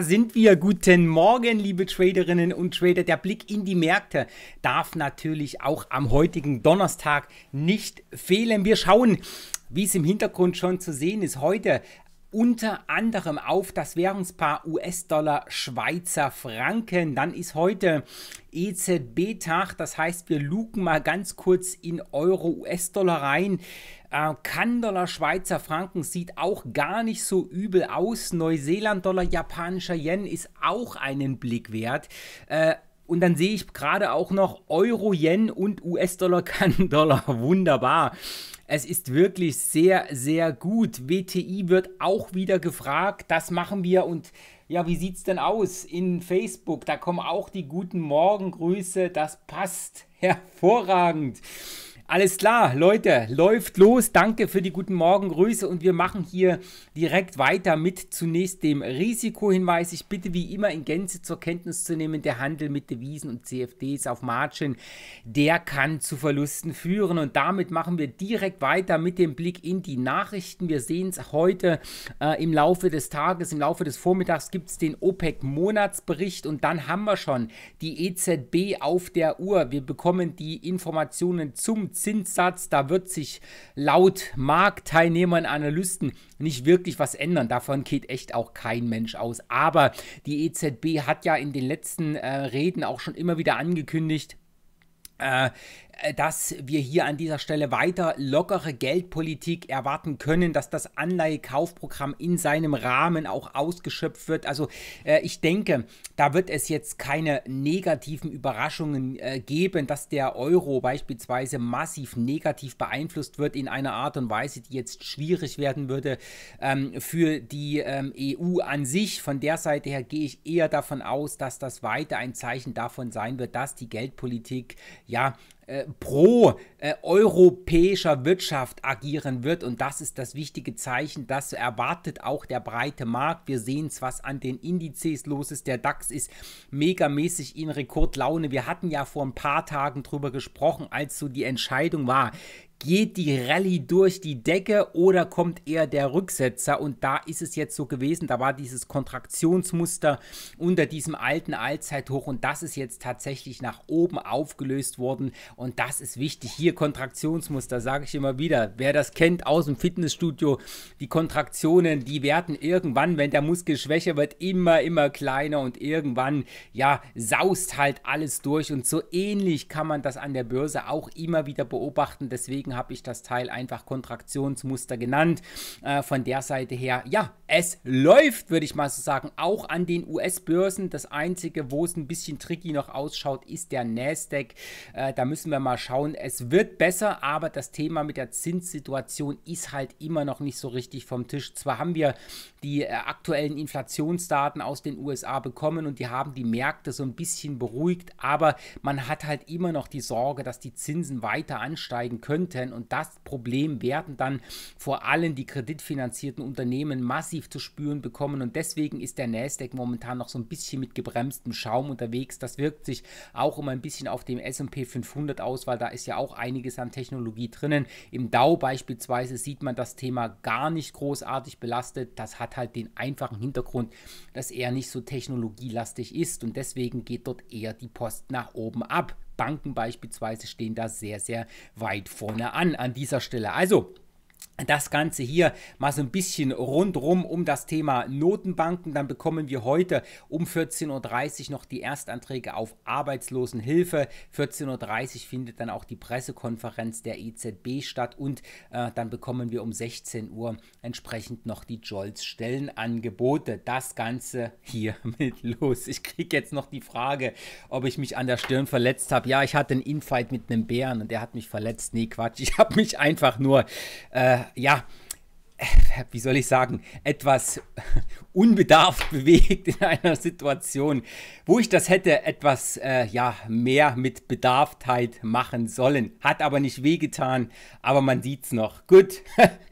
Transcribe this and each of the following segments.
sind wir. Guten Morgen, liebe Traderinnen und Trader. Der Blick in die Märkte darf natürlich auch am heutigen Donnerstag nicht fehlen. Wir schauen, wie es im Hintergrund schon zu sehen ist, heute unter anderem auf das Währungspaar US-Dollar Schweizer Franken. Dann ist heute EZB-Tag, das heißt, wir luken mal ganz kurz in Euro-US-Dollar rein. Äh, Kandoller, Schweizer Franken sieht auch gar nicht so übel aus. Neuseeland-Dollar, japanischer Yen ist auch einen Blick wert. Äh, und dann sehe ich gerade auch noch Euro, Yen und US-Dollar, Kann-Dollar. Wunderbar. Es ist wirklich sehr, sehr gut. WTI wird auch wieder gefragt. Das machen wir. Und ja, wie sieht es denn aus in Facebook? Da kommen auch die guten Morgengrüße. Das passt hervorragend. Alles klar, Leute, läuft los. Danke für die guten Morgengrüße und wir machen hier direkt weiter mit zunächst dem Risikohinweis. Ich bitte wie immer in Gänze zur Kenntnis zu nehmen, der Handel mit Devisen und CFDs auf Margin, der kann zu Verlusten führen und damit machen wir direkt weiter mit dem Blick in die Nachrichten. Wir sehen es heute äh, im Laufe des Tages, im Laufe des Vormittags gibt es den OPEC-Monatsbericht und dann haben wir schon die EZB auf der Uhr. Wir bekommen die Informationen zum Zinssatz, da wird sich laut Marktteilnehmern, Analysten nicht wirklich was ändern. Davon geht echt auch kein Mensch aus. Aber die EZB hat ja in den letzten äh, Reden auch schon immer wieder angekündigt, äh, äh, dass wir hier an dieser Stelle weiter lockere Geldpolitik erwarten können, dass das Anleihekaufprogramm in seinem Rahmen auch ausgeschöpft wird. Also äh, ich denke, da wird es jetzt keine negativen Überraschungen äh, geben, dass der Euro beispielsweise massiv negativ beeinflusst wird in einer Art und Weise, die jetzt schwierig werden würde ähm, für die ähm, EU an sich. Von der Seite her gehe ich eher davon aus, dass das weiter ein Zeichen davon sein wird, dass die Geldpolitik ja äh, pro äh, europäischer Wirtschaft agieren wird. Und das ist das wichtige Zeichen. Das erwartet auch der breite Markt. Wir sehen es, was an den Indizes los ist. Der DAX ist megamäßig in Rekordlaune. Wir hatten ja vor ein paar Tagen drüber gesprochen, als so die Entscheidung war, geht die Rallye durch die Decke oder kommt eher der Rücksetzer? Und da ist es jetzt so gewesen, da war dieses Kontraktionsmuster unter diesem alten Allzeithoch und das ist jetzt tatsächlich nach oben aufgelöst worden und das ist wichtig. Hier Kontraktionsmuster, sage ich immer wieder. Wer das kennt aus dem Fitnessstudio, die Kontraktionen, die werden irgendwann, wenn der Muskel schwächer wird, immer, immer kleiner und irgendwann, ja, saust halt alles durch und so ähnlich kann man das an der Börse auch immer wieder beobachten. Deswegen deswegen habe ich das Teil einfach Kontraktionsmuster genannt. Äh, von der Seite her, ja, es läuft, würde ich mal so sagen, auch an den US-Börsen. Das Einzige, wo es ein bisschen tricky noch ausschaut, ist der Nasdaq. Äh, da müssen wir mal schauen. Es wird besser, aber das Thema mit der Zinssituation ist halt immer noch nicht so richtig vom Tisch. Zwar haben wir die äh, aktuellen Inflationsdaten aus den USA bekommen und die haben die Märkte so ein bisschen beruhigt, aber man hat halt immer noch die Sorge, dass die Zinsen weiter ansteigen könnten. Mietern und das Problem werden dann vor allem die kreditfinanzierten Unternehmen massiv zu spüren bekommen und deswegen ist der Nasdaq momentan noch so ein bisschen mit gebremstem Schaum unterwegs. Das wirkt sich auch immer ein bisschen auf dem S&P 500 aus, weil da ist ja auch einiges an Technologie drinnen. Im Dow beispielsweise sieht man das Thema gar nicht großartig belastet. Das hat halt den einfachen Hintergrund, dass er nicht so technologielastig ist und deswegen geht dort eher die Post nach oben ab. Banken beispielsweise stehen da sehr, sehr weit vorne an an dieser Stelle. Also das Ganze hier mal so ein bisschen rundrum um das Thema Notenbanken. Dann bekommen wir heute um 14.30 Uhr noch die Erstanträge auf Arbeitslosenhilfe. 14.30 Uhr findet dann auch die Pressekonferenz der EZB statt und äh, dann bekommen wir um 16 Uhr entsprechend noch die jols Stellenangebote. Das Ganze hier mit los. Ich kriege jetzt noch die Frage, ob ich mich an der Stirn verletzt habe. Ja, ich hatte einen Infight mit einem Bären und der hat mich verletzt. Nee, Quatsch. Ich habe mich einfach nur... Äh, äh, ja, äh, wie soll ich sagen, etwas unbedarft bewegt in einer Situation, wo ich das hätte etwas äh, ja, mehr mit Bedarftheit machen sollen. Hat aber nicht wehgetan, aber man sieht es noch. Gut,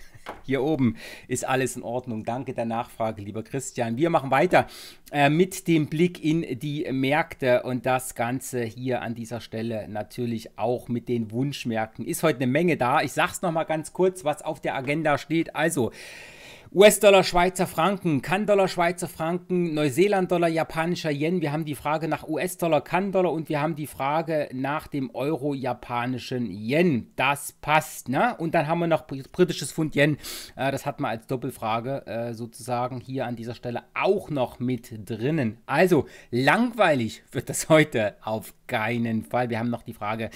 Hier oben ist alles in Ordnung. Danke der Nachfrage, lieber Christian. Wir machen weiter äh, mit dem Blick in die Märkte und das Ganze hier an dieser Stelle natürlich auch mit den Wunschmärkten. Ist heute eine Menge da. Ich sage es nochmal ganz kurz, was auf der Agenda steht. Also, US-Dollar, Schweizer Franken, Kann-Dollar, Schweizer Franken, Neuseeland-Dollar, japanischer Yen. Wir haben die Frage nach US-Dollar, Kann-Dollar und wir haben die Frage nach dem Euro, japanischen Yen. Das passt, ne? Und dann haben wir noch britisches Pfund Yen. Äh, das hat man als Doppelfrage äh, sozusagen hier an dieser Stelle auch noch mit drinnen. Also langweilig wird das heute auf keinen Fall. Wir haben noch die Frage,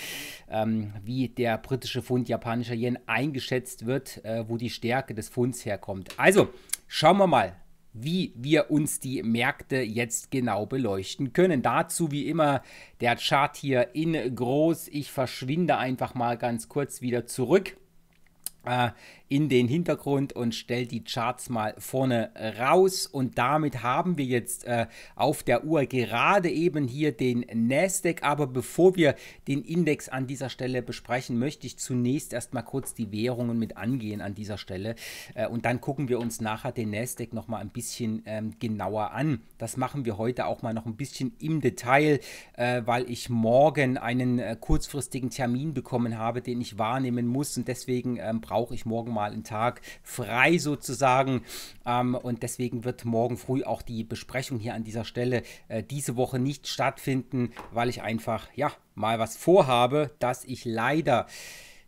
ähm, wie der britische Pfund japanischer Yen eingeschätzt wird, äh, wo die Stärke des Pfunds herkommt. Also schauen wir mal, wie wir uns die Märkte jetzt genau beleuchten können. Dazu wie immer der Chart hier in groß. Ich verschwinde einfach mal ganz kurz wieder zurück. Äh, in den Hintergrund und stellt die Charts mal vorne raus. Und damit haben wir jetzt äh, auf der Uhr gerade eben hier den Nasdaq. Aber bevor wir den Index an dieser Stelle besprechen, möchte ich zunächst erstmal kurz die Währungen mit angehen an dieser Stelle. Äh, und dann gucken wir uns nachher den Nasdaq nochmal ein bisschen ähm, genauer an. Das machen wir heute auch mal noch ein bisschen im Detail, äh, weil ich morgen einen äh, kurzfristigen Termin bekommen habe, den ich wahrnehmen muss. Und deswegen ähm, brauche ich morgen mal einen Tag frei sozusagen. Ähm, und deswegen wird morgen früh auch die Besprechung hier an dieser Stelle äh, diese Woche nicht stattfinden, weil ich einfach, ja, mal was vorhabe, das ich leider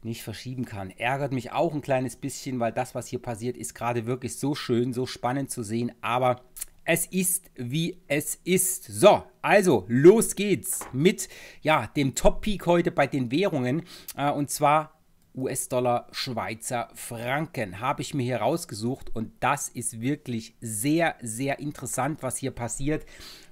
nicht verschieben kann. Ärgert mich auch ein kleines bisschen, weil das, was hier passiert, ist gerade wirklich so schön, so spannend zu sehen. Aber es ist, wie es ist. So, also los geht's mit ja, dem Top-Peak heute bei den Währungen. Äh, und zwar US-Dollar, Schweizer Franken habe ich mir hier rausgesucht und das ist wirklich sehr, sehr interessant, was hier passiert.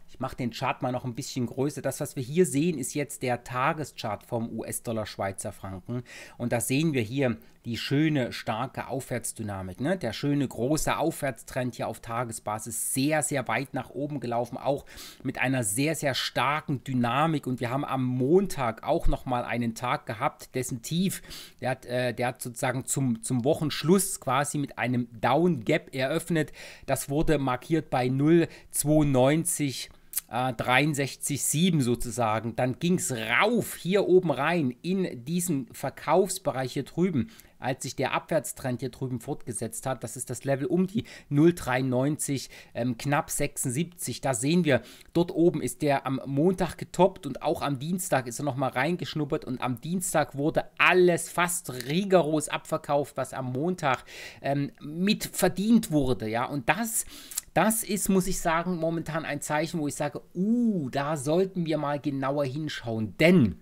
Ich mache den Chart mal noch ein bisschen größer. Das, was wir hier sehen, ist jetzt der Tageschart vom US-Dollar Schweizer Franken. Und da sehen wir hier die schöne, starke Aufwärtsdynamik. Ne? Der schöne, große Aufwärtstrend hier auf Tagesbasis sehr, sehr weit nach oben gelaufen, auch mit einer sehr, sehr starken Dynamik. Und wir haben am Montag auch nochmal einen Tag gehabt, dessen Tief, der hat, äh, der hat sozusagen zum, zum Wochenschluss quasi mit einem Down Gap eröffnet. Das wurde markiert bei 0,92. 63,7 äh, sozusagen. Dann ging es rauf hier oben rein in diesen Verkaufsbereich hier drüben als sich der Abwärtstrend hier drüben fortgesetzt hat. Das ist das Level um die 093, ähm, knapp 76. Da sehen wir, dort oben ist der am Montag getoppt und auch am Dienstag ist er nochmal reingeschnuppert und am Dienstag wurde alles fast rigoros abverkauft, was am Montag ähm, mit verdient wurde. Ja, und das das ist, muss ich sagen, momentan ein Zeichen, wo ich sage, uh, da sollten wir mal genauer hinschauen. Denn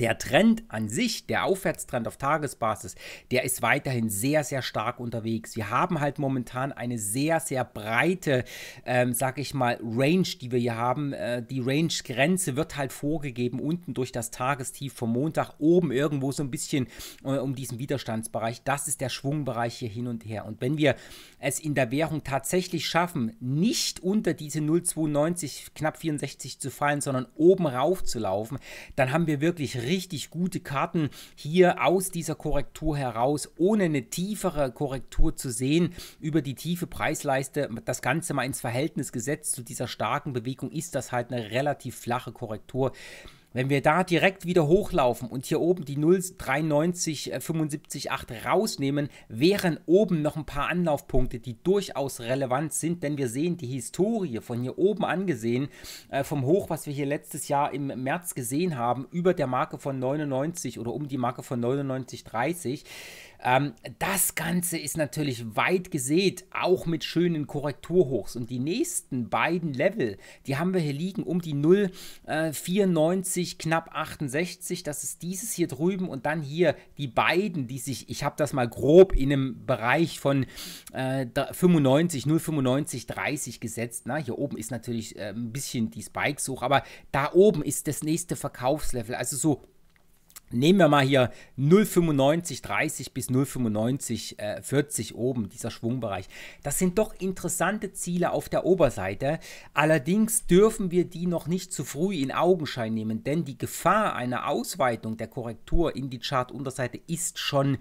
der Trend an sich, der Aufwärtstrend auf Tagesbasis, der ist weiterhin sehr, sehr stark unterwegs. Wir haben halt momentan eine sehr, sehr breite, ähm, sag ich mal, Range, die wir hier haben. Äh, die Range-Grenze wird halt vorgegeben unten durch das Tagestief vom Montag, oben irgendwo so ein bisschen äh, um diesen Widerstandsbereich. Das ist der Schwungbereich hier hin und her. Und wenn wir es in der Währung tatsächlich schaffen, nicht unter diese 0,92, knapp 64 zu fallen, sondern oben rauf zu laufen, dann haben wir wirklich richtig gute Karten hier aus dieser Korrektur heraus, ohne eine tiefere Korrektur zu sehen, über die tiefe Preisleiste das Ganze mal ins Verhältnis gesetzt zu dieser starken Bewegung, ist das halt eine relativ flache Korrektur. Wenn wir da direkt wieder hochlaufen und hier oben die 0,93758 rausnehmen, wären oben noch ein paar Anlaufpunkte, die durchaus relevant sind, denn wir sehen die Historie von hier oben angesehen, äh, vom Hoch, was wir hier letztes Jahr im März gesehen haben, über der Marke von 99 oder um die Marke von 99,30. Ähm, das Ganze ist natürlich weit gesät, auch mit schönen Korrekturhochs. Und die nächsten beiden Level, die haben wir hier liegen um die 0,94, äh, knapp 68. Das ist dieses hier drüben und dann hier die beiden, die sich, ich habe das mal grob in einem Bereich von äh, 95, 0,95, 30 gesetzt. Na, hier oben ist natürlich äh, ein bisschen die Spikes hoch, aber da oben ist das nächste Verkaufslevel. Also so Nehmen wir mal hier 0,95 30 bis 0,95 äh, 40 oben, dieser Schwungbereich. Das sind doch interessante Ziele auf der Oberseite. Allerdings dürfen wir die noch nicht zu früh in Augenschein nehmen, denn die Gefahr einer Ausweitung der Korrektur in die Chartunterseite ist schon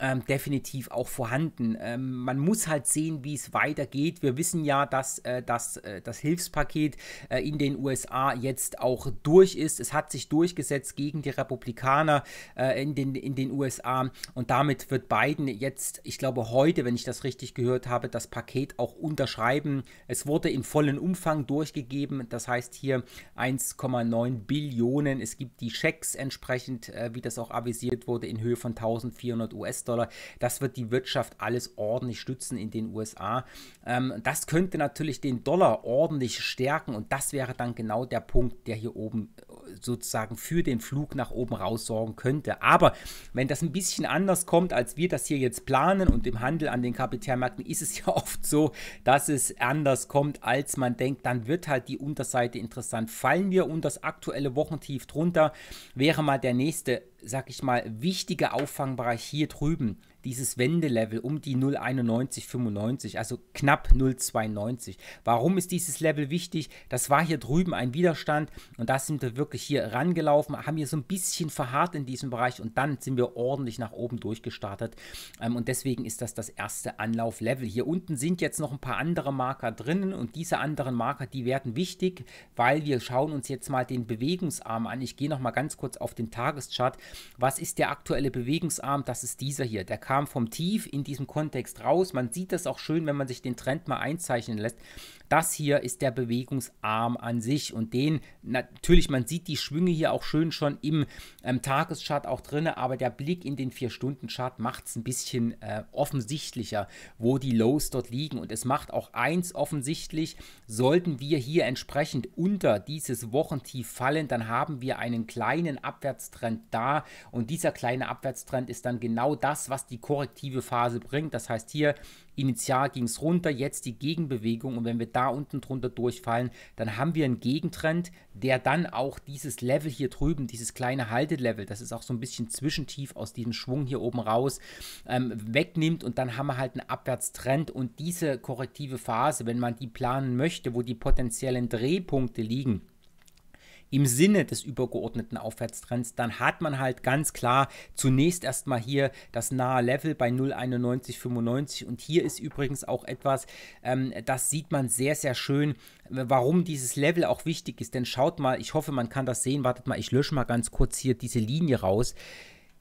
ähm, definitiv auch vorhanden. Ähm, man muss halt sehen, wie es weitergeht. Wir wissen ja, dass, äh, dass äh, das Hilfspaket äh, in den USA jetzt auch durch ist. Es hat sich durchgesetzt gegen die Republikaner äh, in, den, in den USA und damit wird Biden jetzt, ich glaube heute, wenn ich das richtig gehört habe, das Paket auch unterschreiben. Es wurde in vollen Umfang durchgegeben. Das heißt hier 1,9 Billionen. Es gibt die Schecks entsprechend, äh, wie das auch avisiert wurde, in Höhe von 1400 US-Dollar. US-Dollar. Das wird die Wirtschaft alles ordentlich stützen in den USA. Ähm, das könnte natürlich den Dollar ordentlich stärken und das wäre dann genau der Punkt, der hier oben sozusagen für den Flug nach oben raus sorgen könnte. Aber wenn das ein bisschen anders kommt, als wir das hier jetzt planen und im Handel an den Kapitalmärkten ist es ja oft so, dass es anders kommt, als man denkt, dann wird halt die Unterseite interessant. Fallen wir unter das aktuelle Wochentief drunter, wäre mal der nächste, sag ich mal, wichtige Auffangbereich hier drüben dieses Wendelevel um die 09195, also knapp 092. Warum ist dieses Level wichtig? Das war hier drüben ein Widerstand und da sind wir wirklich hier rangelaufen, haben hier so ein bisschen verharrt in diesem Bereich und dann sind wir ordentlich nach oben durchgestartet ähm, und deswegen ist das das erste Anlauflevel. Hier unten sind jetzt noch ein paar andere Marker drinnen und diese anderen Marker, die werden wichtig, weil wir schauen uns jetzt mal den Bewegungsarm an. Ich gehe noch mal ganz kurz auf den Tageschart. Was ist der aktuelle Bewegungsarm? Das ist dieser hier, der kam vom Tief in diesem Kontext raus. Man sieht das auch schön, wenn man sich den Trend mal einzeichnen lässt. Das hier ist der Bewegungsarm an sich und den natürlich, man sieht die Schwünge hier auch schön schon im ähm, Tageschart auch drin, aber der Blick in den 4-Stunden-Chart macht es ein bisschen äh, offensichtlicher, wo die Lows dort liegen und es macht auch eins offensichtlich, sollten wir hier entsprechend unter dieses Wochentief fallen, dann haben wir einen kleinen Abwärtstrend da und dieser kleine Abwärtstrend ist dann genau das, was die korrektive Phase bringt. Das heißt hier Initial ging es runter, jetzt die Gegenbewegung und wenn wir da unten drunter durchfallen, dann haben wir einen Gegentrend, der dann auch dieses Level hier drüben, dieses kleine Haltelevel, das ist auch so ein bisschen zwischentief aus diesem Schwung hier oben raus, ähm, wegnimmt und dann haben wir halt einen Abwärtstrend und diese korrektive Phase, wenn man die planen möchte, wo die potenziellen Drehpunkte liegen, im Sinne des übergeordneten Aufwärtstrends, dann hat man halt ganz klar zunächst erstmal hier das nahe Level bei 0,9195 und hier ist übrigens auch etwas, ähm, das sieht man sehr, sehr schön, warum dieses Level auch wichtig ist, denn schaut mal, ich hoffe, man kann das sehen, wartet mal, ich lösche mal ganz kurz hier diese Linie raus.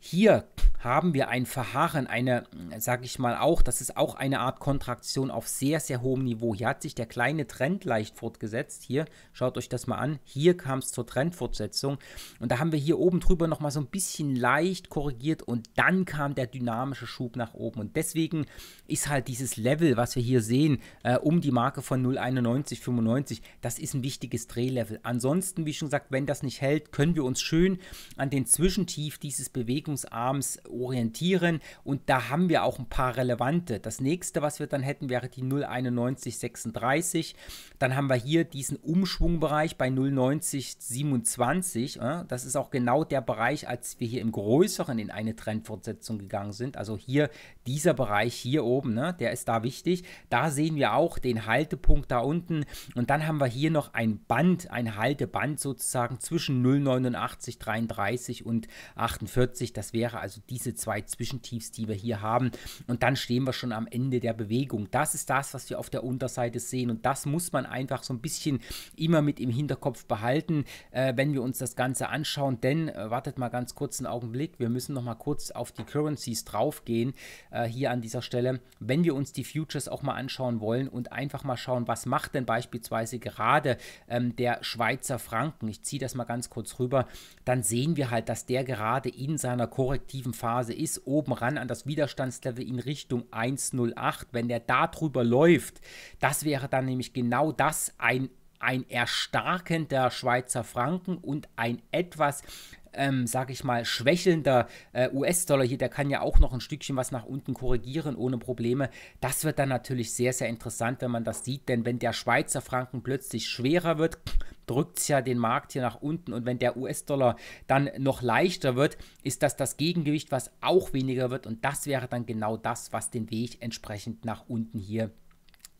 Hier haben wir ein Verharren, eine, sage ich mal auch, das ist auch eine Art Kontraktion auf sehr, sehr hohem Niveau. Hier hat sich der kleine Trend leicht fortgesetzt. Hier, schaut euch das mal an, hier kam es zur Trendfortsetzung. Und da haben wir hier oben drüber nochmal so ein bisschen leicht korrigiert und dann kam der dynamische Schub nach oben. Und deswegen ist halt dieses Level, was wir hier sehen, äh, um die Marke von 0,9195, das ist ein wichtiges Drehlevel. Ansonsten, wie schon gesagt, wenn das nicht hält, können wir uns schön an den Zwischentief dieses Bewegung Entwicklungsarms orientieren. Und da haben wir auch ein paar relevante. Das nächste, was wir dann hätten, wäre die 09136. Dann haben wir hier diesen Umschwungbereich bei 09027. Das ist auch genau der Bereich, als wir hier im größeren in eine Trendfortsetzung gegangen sind. Also hier dieser Bereich hier oben, ne, der ist da wichtig. Da sehen wir auch den Haltepunkt da unten. Und dann haben wir hier noch ein Band, ein Halteband sozusagen zwischen 08933 und 48. Das wäre also diese zwei Zwischentiefs, die wir hier haben. Und dann stehen wir schon am Ende der Bewegung. Das ist das, was wir auf der Unterseite sehen. Und das muss man einfach so ein bisschen immer mit im Hinterkopf behalten, äh, wenn wir uns das Ganze anschauen. Denn, äh, wartet mal ganz kurz einen Augenblick, wir müssen noch mal kurz auf die Currencies draufgehen, äh, hier an dieser Stelle. Wenn wir uns die Futures auch mal anschauen wollen und einfach mal schauen, was macht denn beispielsweise gerade ähm, der Schweizer Franken, ich ziehe das mal ganz kurz rüber, dann sehen wir halt, dass der gerade in seiner korrektiven Phase ist, oben ran an das Widerstandslevel in Richtung 108. Wenn der da drüber läuft, das wäre dann nämlich genau das ein ein erstarkender Schweizer Franken und ein etwas ähm, sage ich mal, schwächelnder äh, US-Dollar hier, der kann ja auch noch ein Stückchen was nach unten korrigieren ohne Probleme. Das wird dann natürlich sehr, sehr interessant, wenn man das sieht, denn wenn der Schweizer Franken plötzlich schwerer wird, drückt es ja den Markt hier nach unten und wenn der US-Dollar dann noch leichter wird, ist das das Gegengewicht, was auch weniger wird und das wäre dann genau das, was den Weg entsprechend nach unten hier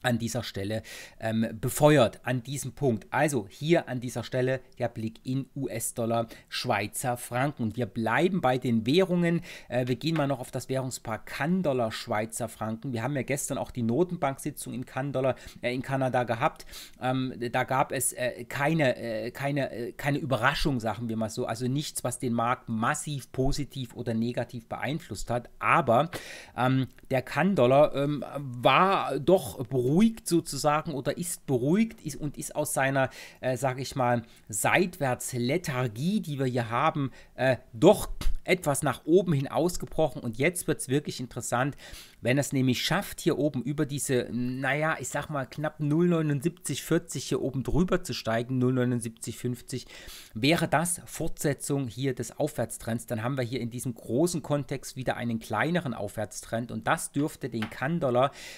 an dieser Stelle ähm, befeuert, an diesem Punkt. Also hier an dieser Stelle der Blick in US-Dollar, Schweizer Franken. wir bleiben bei den Währungen. Äh, wir gehen mal noch auf das Währungspaar Kandollar, Schweizer Franken. Wir haben ja gestern auch die Notenbank-Sitzung in Kandollar äh, in Kanada gehabt. Ähm, da gab es äh, keine, äh, keine, äh, keine Überraschung, sagen wir mal so. Also nichts, was den Markt massiv positiv oder negativ beeinflusst hat. Aber ähm, der Kandollar dollar ähm, war doch beruhigend beruhigt sozusagen oder ist beruhigt ist und ist aus seiner, äh, sage ich mal, seitwärts Lethargie, die wir hier haben, äh, doch etwas nach oben hin ausgebrochen. Und jetzt wird es wirklich interessant, wenn er es nämlich schafft, hier oben über diese, naja, ich sag mal knapp 0,7940 hier oben drüber zu steigen, 0,7950, wäre das Fortsetzung hier des Aufwärtstrends. Dann haben wir hier in diesem großen Kontext wieder einen kleineren Aufwärtstrend und das dürfte den kan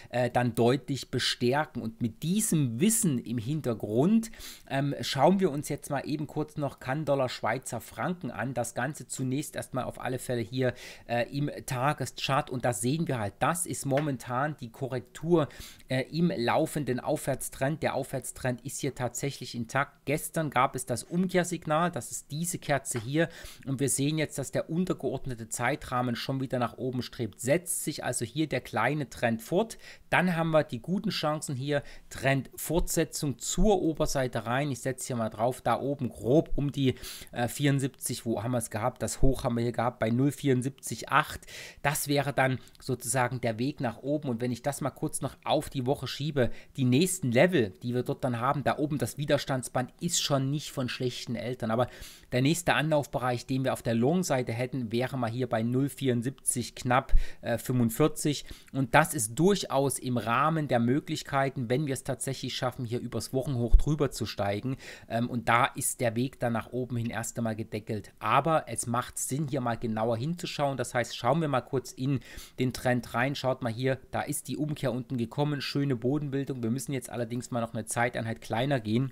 äh, dann deutlich bestärken. Und mit diesem Wissen im Hintergrund ähm, schauen wir uns jetzt mal eben kurz noch kan Schweizer Franken an. Das Ganze zunächst erstmal auf alle Fälle hier äh, im Tageschart und da sehen wir halt, da das ist momentan die Korrektur äh, im laufenden Aufwärtstrend. Der Aufwärtstrend ist hier tatsächlich intakt. Gestern gab es das Umkehrsignal, das ist diese Kerze hier und wir sehen jetzt, dass der untergeordnete Zeitrahmen schon wieder nach oben strebt. Setzt sich also hier der kleine Trend fort, dann haben wir die guten Chancen hier, Trendfortsetzung zur Oberseite rein. Ich setze hier mal drauf, da oben grob um die äh, 74, wo haben wir es gehabt? Das Hoch haben wir hier gehabt bei 0,74,8. Das wäre dann sozusagen der Weg nach oben. Und wenn ich das mal kurz noch auf die Woche schiebe, die nächsten Level, die wir dort dann haben, da oben das Widerstandsband ist schon nicht von schlechten Eltern. Aber der nächste Anlaufbereich, den wir auf der Long-Seite hätten, wäre mal hier bei 0,74 knapp äh, 45. Und das ist durchaus im Rahmen der Möglichkeiten, wenn wir es tatsächlich schaffen, hier übers Wochenhoch drüber zu steigen. Ähm, und da ist der Weg dann nach oben hin erst einmal gedeckelt. Aber es macht Sinn, hier mal genauer hinzuschauen. Das heißt, schauen wir mal kurz in den Trend rein rein, schaut mal hier, da ist die Umkehr unten gekommen, schöne Bodenbildung. Wir müssen jetzt allerdings mal noch eine Zeiteinheit kleiner gehen,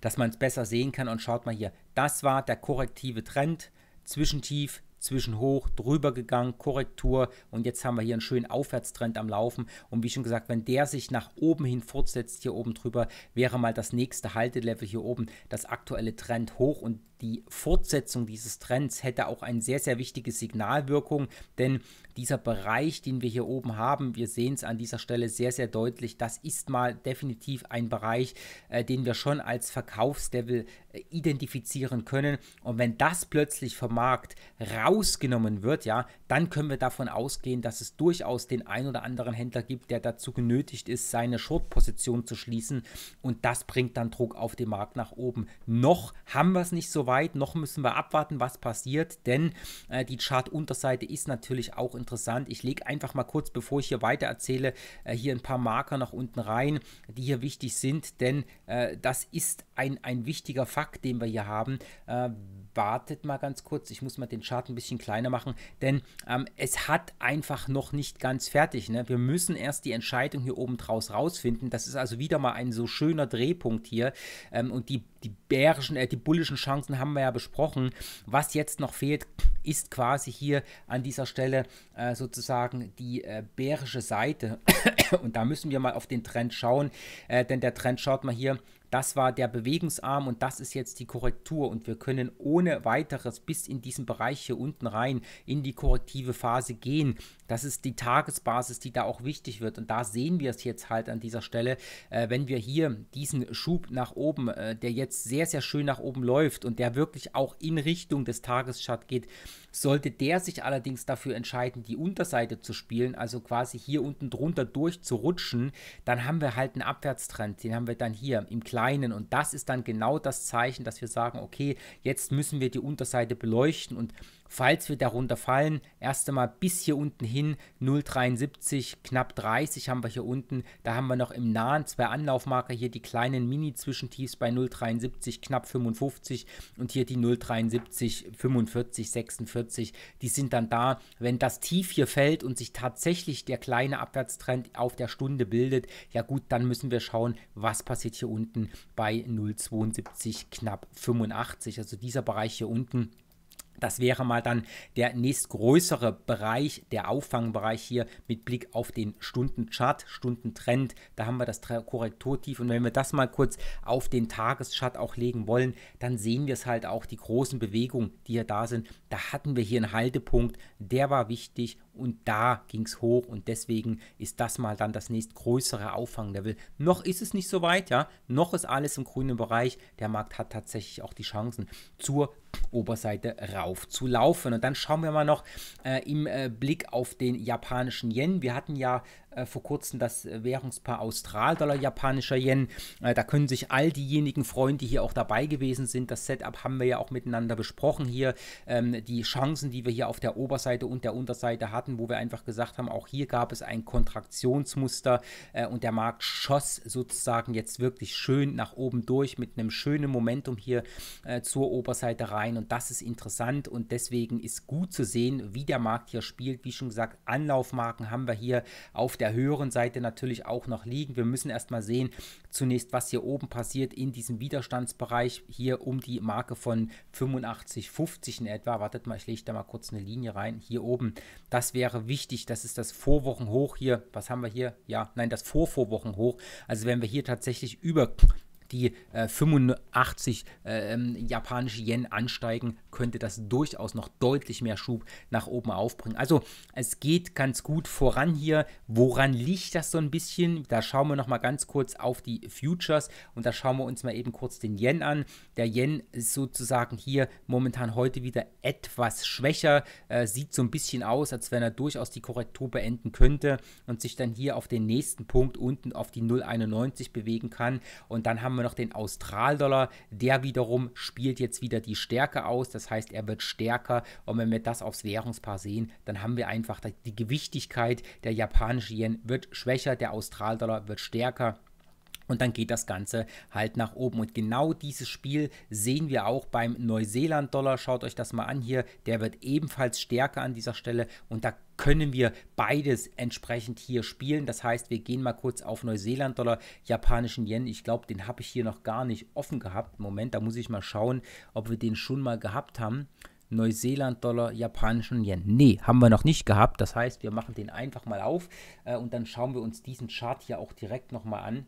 dass man es besser sehen kann und schaut mal hier, das war der korrektive Trend, Zwischentief, zwischen hoch, drüber gegangen, Korrektur und jetzt haben wir hier einen schönen Aufwärtstrend am Laufen und wie schon gesagt, wenn der sich nach oben hin fortsetzt, hier oben drüber, wäre mal das nächste Haltelevel hier oben das aktuelle Trend hoch und die Fortsetzung dieses Trends hätte auch eine sehr, sehr wichtige Signalwirkung, denn dieser Bereich, den wir hier oben haben, wir sehen es an dieser Stelle sehr, sehr deutlich, das ist mal definitiv ein Bereich, äh, den wir schon als Verkaufslevel äh, identifizieren können und wenn das plötzlich vom Markt raus rausgenommen wird, ja, dann können wir davon ausgehen, dass es durchaus den ein oder anderen Händler gibt, der dazu genötigt ist, seine Short-Position zu schließen und das bringt dann Druck auf den Markt nach oben. Noch haben wir es nicht so weit, noch müssen wir abwarten, was passiert, denn äh, die Chart-Unterseite ist natürlich auch interessant. Ich lege einfach mal kurz, bevor ich hier weiter erzähle, äh, hier ein paar Marker nach unten rein, die hier wichtig sind, denn äh, das ist ein, ein wichtiger Fakt, den wir hier haben äh, wartet mal ganz kurz, ich muss mal den Chart ein bisschen kleiner machen, denn ähm, es hat einfach noch nicht ganz fertig. Ne? Wir müssen erst die Entscheidung hier oben draus rausfinden. Das ist also wieder mal ein so schöner Drehpunkt hier. Ähm, und die, die bärischen, äh, die bullischen Chancen haben wir ja besprochen. Was jetzt noch fehlt, ist quasi hier an dieser Stelle äh, sozusagen die äh, bärische Seite. und da müssen wir mal auf den Trend schauen, äh, denn der Trend schaut mal hier das war der Bewegungsarm und das ist jetzt die Korrektur und wir können ohne weiteres bis in diesen Bereich hier unten rein in die korrektive Phase gehen. Das ist die Tagesbasis, die da auch wichtig wird. Und da sehen wir es jetzt halt an dieser Stelle, äh, wenn wir hier diesen Schub nach oben, äh, der jetzt sehr, sehr schön nach oben läuft und der wirklich auch in Richtung des Tageschart geht, sollte der sich allerdings dafür entscheiden, die Unterseite zu spielen, also quasi hier unten drunter durchzurutschen, dann haben wir halt einen Abwärtstrend. Den haben wir dann hier im Kleinen. Und das ist dann genau das Zeichen, dass wir sagen, okay, jetzt müssen wir die Unterseite beleuchten und Falls wir darunter fallen, erst einmal bis hier unten hin 0,73, knapp 30 haben wir hier unten. Da haben wir noch im nahen zwei Anlaufmarker hier die kleinen Mini-Zwischentiefs bei 0,73, knapp 55 und hier die 0,73, 45, 46. Die sind dann da. Wenn das Tief hier fällt und sich tatsächlich der kleine Abwärtstrend auf der Stunde bildet, ja gut, dann müssen wir schauen, was passiert hier unten bei 0,72, knapp 85. Also dieser Bereich hier unten das wäre mal dann der nächstgrößere Bereich, der Auffangbereich hier mit Blick auf den Stundenchart, Stundentrend. Da haben wir das Korrekturtief und wenn wir das mal kurz auf den Tageschart auch legen wollen, dann sehen wir es halt auch, die großen Bewegungen, die hier da sind. Da hatten wir hier einen Haltepunkt, der war wichtig und da ging es hoch und deswegen ist das mal dann das nächstgrößere Auffanglevel. Noch ist es nicht so weit, ja, noch ist alles im grünen Bereich. Der Markt hat tatsächlich auch die Chancen zur Oberseite rauf zu laufen. Und dann schauen wir mal noch äh, im äh, Blick auf den japanischen Yen. Wir hatten ja äh, vor kurzem das äh, Währungspaar Austral-Dollar, japanischer Yen. Äh, da können sich all diejenigen freuen, die hier auch dabei gewesen sind. Das Setup haben wir ja auch miteinander besprochen hier. Ähm, die Chancen, die wir hier auf der Oberseite und der Unterseite hatten, wo wir einfach gesagt haben, auch hier gab es ein Kontraktionsmuster und der Markt schoss sozusagen jetzt wirklich schön nach oben durch mit einem schönen Momentum hier zur Oberseite rein. Und das ist interessant und deswegen ist gut zu sehen, wie der Markt hier spielt. Wie schon gesagt, Anlaufmarken haben wir hier auf der der höheren Seite natürlich auch noch liegen. Wir müssen erstmal sehen, zunächst, was hier oben passiert in diesem Widerstandsbereich, hier um die Marke von 85,50 in etwa. Wartet mal, ich lege da mal kurz eine Linie rein. Hier oben, das wäre wichtig. Das ist das Vorwochenhoch hier. Was haben wir hier? Ja, nein, das Vorvorwochenhoch. Also wenn wir hier tatsächlich über die äh, 85 ähm, japanische Yen ansteigen, könnte das durchaus noch deutlich mehr Schub nach oben aufbringen. Also es geht ganz gut voran hier. Woran liegt das so ein bisschen? Da schauen wir nochmal ganz kurz auf die Futures und da schauen wir uns mal eben kurz den Yen an. Der Yen ist sozusagen hier momentan heute wieder etwas schwächer, äh, sieht so ein bisschen aus, als wenn er durchaus die Korrektur beenden könnte und sich dann hier auf den nächsten Punkt unten auf die 0,91 bewegen kann. Und dann haben wir haben wir noch den Australdollar. Der wiederum spielt jetzt wieder die Stärke aus. Das heißt, er wird stärker. Und wenn wir das aufs Währungspaar sehen, dann haben wir einfach die Gewichtigkeit. Der japanische Yen wird schwächer, der Australdollar wird stärker. Und dann geht das Ganze halt nach oben. Und genau dieses Spiel sehen wir auch beim Neuseeland-Dollar. Schaut euch das mal an hier. Der wird ebenfalls stärker an dieser Stelle. Und da können wir beides entsprechend hier spielen. Das heißt, wir gehen mal kurz auf Neuseeland-Dollar, japanischen Yen. Ich glaube, den habe ich hier noch gar nicht offen gehabt. Moment, da muss ich mal schauen, ob wir den schon mal gehabt haben. Neuseeland-Dollar, japanischen Yen. Nee, haben wir noch nicht gehabt. Das heißt, wir machen den einfach mal auf äh, und dann schauen wir uns diesen Chart hier auch direkt nochmal an.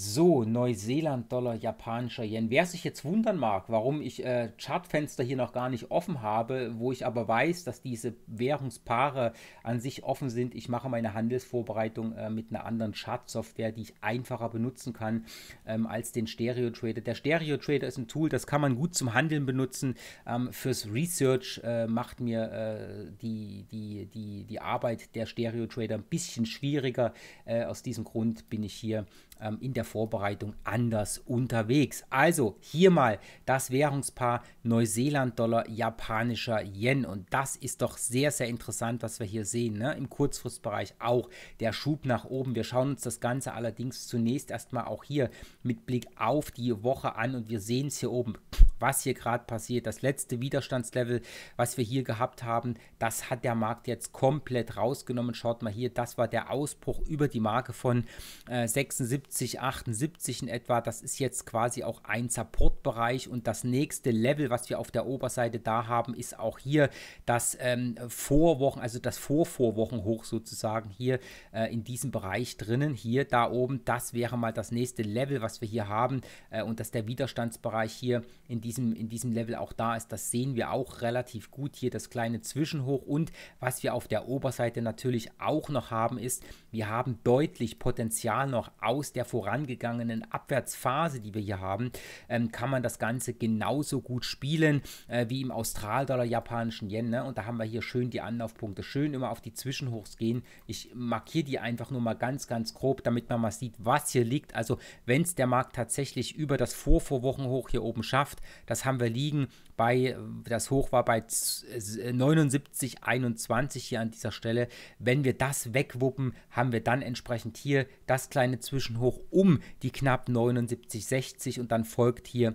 So, Neuseeland-Dollar, japanischer Yen. Wer sich jetzt wundern mag, warum ich äh, Chartfenster hier noch gar nicht offen habe, wo ich aber weiß, dass diese Währungspaare an sich offen sind, ich mache meine Handelsvorbereitung äh, mit einer anderen Chartsoftware, die ich einfacher benutzen kann ähm, als den Stereo Trader. Der Stereo Trader ist ein Tool, das kann man gut zum Handeln benutzen. Ähm, fürs Research äh, macht mir äh, die, die, die, die Arbeit der Stereo Trader ein bisschen schwieriger. Äh, aus diesem Grund bin ich hier ähm, in der Vorbereitung anders unterwegs. Also hier mal das Währungspaar Neuseeland-Dollar, japanischer Yen. Und das ist doch sehr, sehr interessant, was wir hier sehen. Ne? Im Kurzfristbereich auch der Schub nach oben. Wir schauen uns das Ganze allerdings zunächst erstmal auch hier mit Blick auf die Woche an und wir sehen es hier oben, was hier gerade passiert. Das letzte Widerstandslevel, was wir hier gehabt haben, das hat der Markt jetzt komplett rausgenommen. Schaut mal hier, das war der Ausbruch über die Marke von äh, 76. 70, 78 in etwa. Das ist jetzt quasi auch ein Supportbereich und das nächste Level, was wir auf der Oberseite da haben, ist auch hier das ähm, Vorwochen, also das Vorvorwochenhoch sozusagen hier äh, in diesem Bereich drinnen. Hier da oben, das wäre mal das nächste Level, was wir hier haben äh, und dass der Widerstandsbereich hier in diesem, in diesem Level auch da ist, das sehen wir auch relativ gut. Hier das kleine Zwischenhoch und was wir auf der Oberseite natürlich auch noch haben, ist, wir haben deutlich Potenzial noch aus der der vorangegangenen Abwärtsphase, die wir hier haben, ähm, kann man das Ganze genauso gut spielen äh, wie im Australdollar, japanischen Yen. Ne? Und da haben wir hier schön die Anlaufpunkte, schön immer auf die Zwischenhochs gehen. Ich markiere die einfach nur mal ganz, ganz grob, damit man mal sieht, was hier liegt. Also wenn es der Markt tatsächlich über das Vorvorwochenhoch hier oben schafft, das haben wir liegen bei, das Hoch war bei 79,21 äh, hier an dieser Stelle. Wenn wir das wegwuppen, haben wir dann entsprechend hier das kleine Zwischenhoch hoch um die knapp 79,60 und dann folgt hier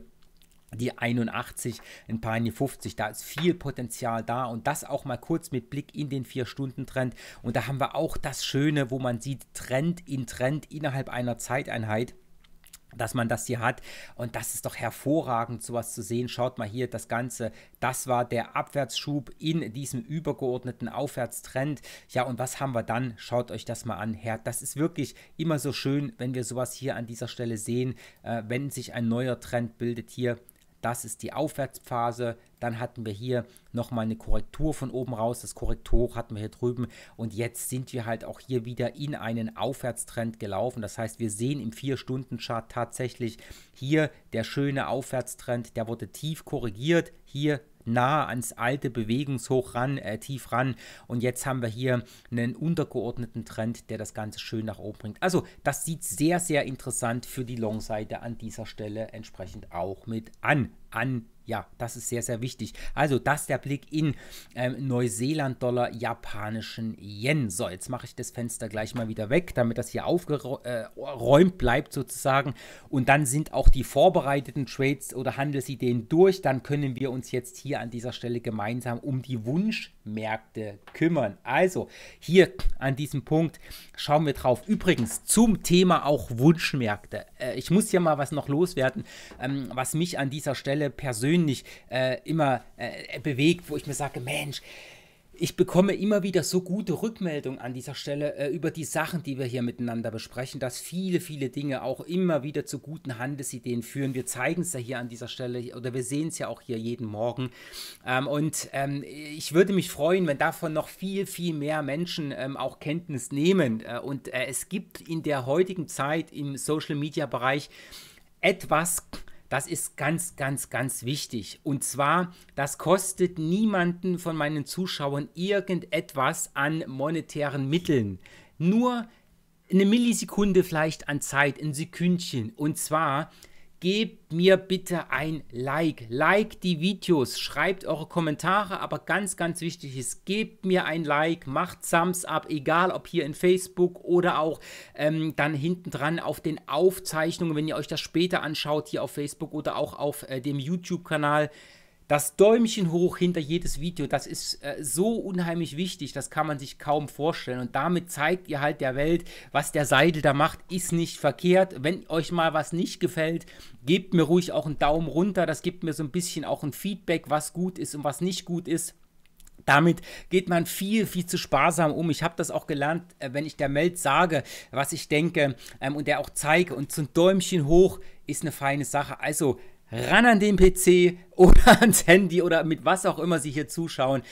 die 81 in Panie 50. Da ist viel Potenzial da und das auch mal kurz mit Blick in den 4-Stunden-Trend. Und da haben wir auch das Schöne, wo man sieht, Trend in Trend innerhalb einer Zeiteinheit dass man das hier hat. Und das ist doch hervorragend, sowas zu sehen. Schaut mal hier das Ganze. Das war der Abwärtsschub in diesem übergeordneten Aufwärtstrend. Ja, und was haben wir dann? Schaut euch das mal an, Herr. Das ist wirklich immer so schön, wenn wir sowas hier an dieser Stelle sehen, äh, wenn sich ein neuer Trend bildet hier das ist die Aufwärtsphase. Dann hatten wir hier nochmal eine Korrektur von oben raus. Das Korrektor hatten wir hier drüben. Und jetzt sind wir halt auch hier wieder in einen Aufwärtstrend gelaufen. Das heißt, wir sehen im 4-Stunden-Chart tatsächlich hier der schöne Aufwärtstrend. Der wurde tief korrigiert. Hier nah ans alte Bewegungshoch ran, äh, tief ran. Und jetzt haben wir hier einen untergeordneten Trend, der das Ganze schön nach oben bringt. Also das sieht sehr, sehr interessant für die Long-Seite an dieser Stelle entsprechend auch mit an, an ja, das ist sehr, sehr wichtig. Also das der Blick in ähm, Neuseeland-Dollar, japanischen Yen. So, jetzt mache ich das Fenster gleich mal wieder weg, damit das hier aufgeräumt äh, bleibt sozusagen. Und dann sind auch die vorbereiteten Trades oder Handelsideen durch. Dann können wir uns jetzt hier an dieser Stelle gemeinsam um die Wunschmärkte kümmern. Also hier an diesem Punkt schauen wir drauf. Übrigens zum Thema auch Wunschmärkte. Äh, ich muss hier mal was noch loswerden, ähm, was mich an dieser Stelle persönlich persönlich äh, immer äh, bewegt, wo ich mir sage, Mensch, ich bekomme immer wieder so gute Rückmeldungen an dieser Stelle äh, über die Sachen, die wir hier miteinander besprechen, dass viele, viele Dinge auch immer wieder zu guten Handelsideen führen. Wir zeigen es ja hier an dieser Stelle oder wir sehen es ja auch hier jeden Morgen. Ähm, und ähm, ich würde mich freuen, wenn davon noch viel, viel mehr Menschen ähm, auch Kenntnis nehmen. Äh, und äh, es gibt in der heutigen Zeit im Social-Media-Bereich etwas das ist ganz, ganz, ganz wichtig. Und zwar, das kostet niemanden von meinen Zuschauern irgendetwas an monetären Mitteln. Nur eine Millisekunde vielleicht an Zeit, ein Sekündchen. Und zwar gebt mir bitte ein Like. Like die Videos, schreibt eure Kommentare, aber ganz, ganz wichtig ist, gebt mir ein Like, macht Thumbs up, egal ob hier in Facebook oder auch ähm, dann hinten dran auf den Aufzeichnungen, wenn ihr euch das später anschaut, hier auf Facebook oder auch auf äh, dem YouTube-Kanal das Däumchen hoch hinter jedes Video, das ist äh, so unheimlich wichtig, das kann man sich kaum vorstellen. Und damit zeigt ihr halt der Welt, was der Seidel da macht, ist nicht verkehrt. Wenn euch mal was nicht gefällt, gebt mir ruhig auch einen Daumen runter. Das gibt mir so ein bisschen auch ein Feedback, was gut ist und was nicht gut ist. Damit geht man viel, viel zu sparsam um. Ich habe das auch gelernt, äh, wenn ich der Meld sage, was ich denke ähm, und der auch zeige. Und so ein Däumchen hoch ist eine feine Sache. Also ran an den PC oder ans Handy oder mit was auch immer Sie hier zuschauen.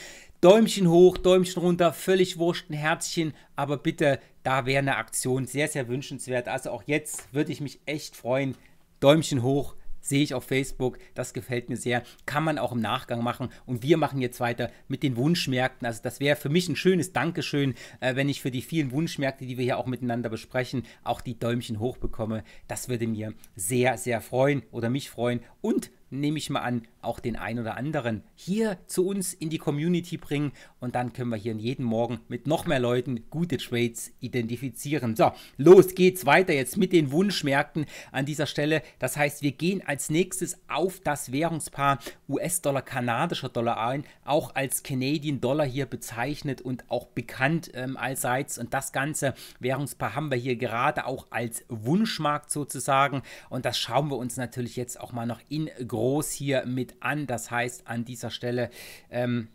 Däumchen hoch, Däumchen runter, völlig wurscht, ein Herzchen, aber bitte, da wäre eine Aktion sehr, sehr wünschenswert. Also auch jetzt würde ich mich echt freuen. Däumchen hoch, sehe ich auf Facebook, das gefällt mir sehr, kann man auch im Nachgang machen und wir machen jetzt weiter mit den Wunschmärkten. Also das wäre für mich ein schönes Dankeschön, äh, wenn ich für die vielen Wunschmärkte, die wir hier auch miteinander besprechen, auch die Däumchen hoch bekomme. Das würde mir sehr, sehr freuen oder mich freuen und nehme ich mal an, auch den ein oder anderen hier zu uns in die Community bringen und dann können wir hier jeden Morgen mit noch mehr Leuten gute Trades identifizieren. So, los geht's weiter jetzt mit den Wunschmärkten an dieser Stelle. Das heißt, wir gehen als nächstes auf das Währungspaar US-Dollar, kanadischer Dollar ein, auch als Canadian Dollar hier bezeichnet und auch bekannt ähm, allseits. Und das ganze Währungspaar haben wir hier gerade auch als Wunschmarkt sozusagen und das schauen wir uns natürlich jetzt auch mal noch in Groß groß hier mit an. Das heißt, an dieser Stelle ähm,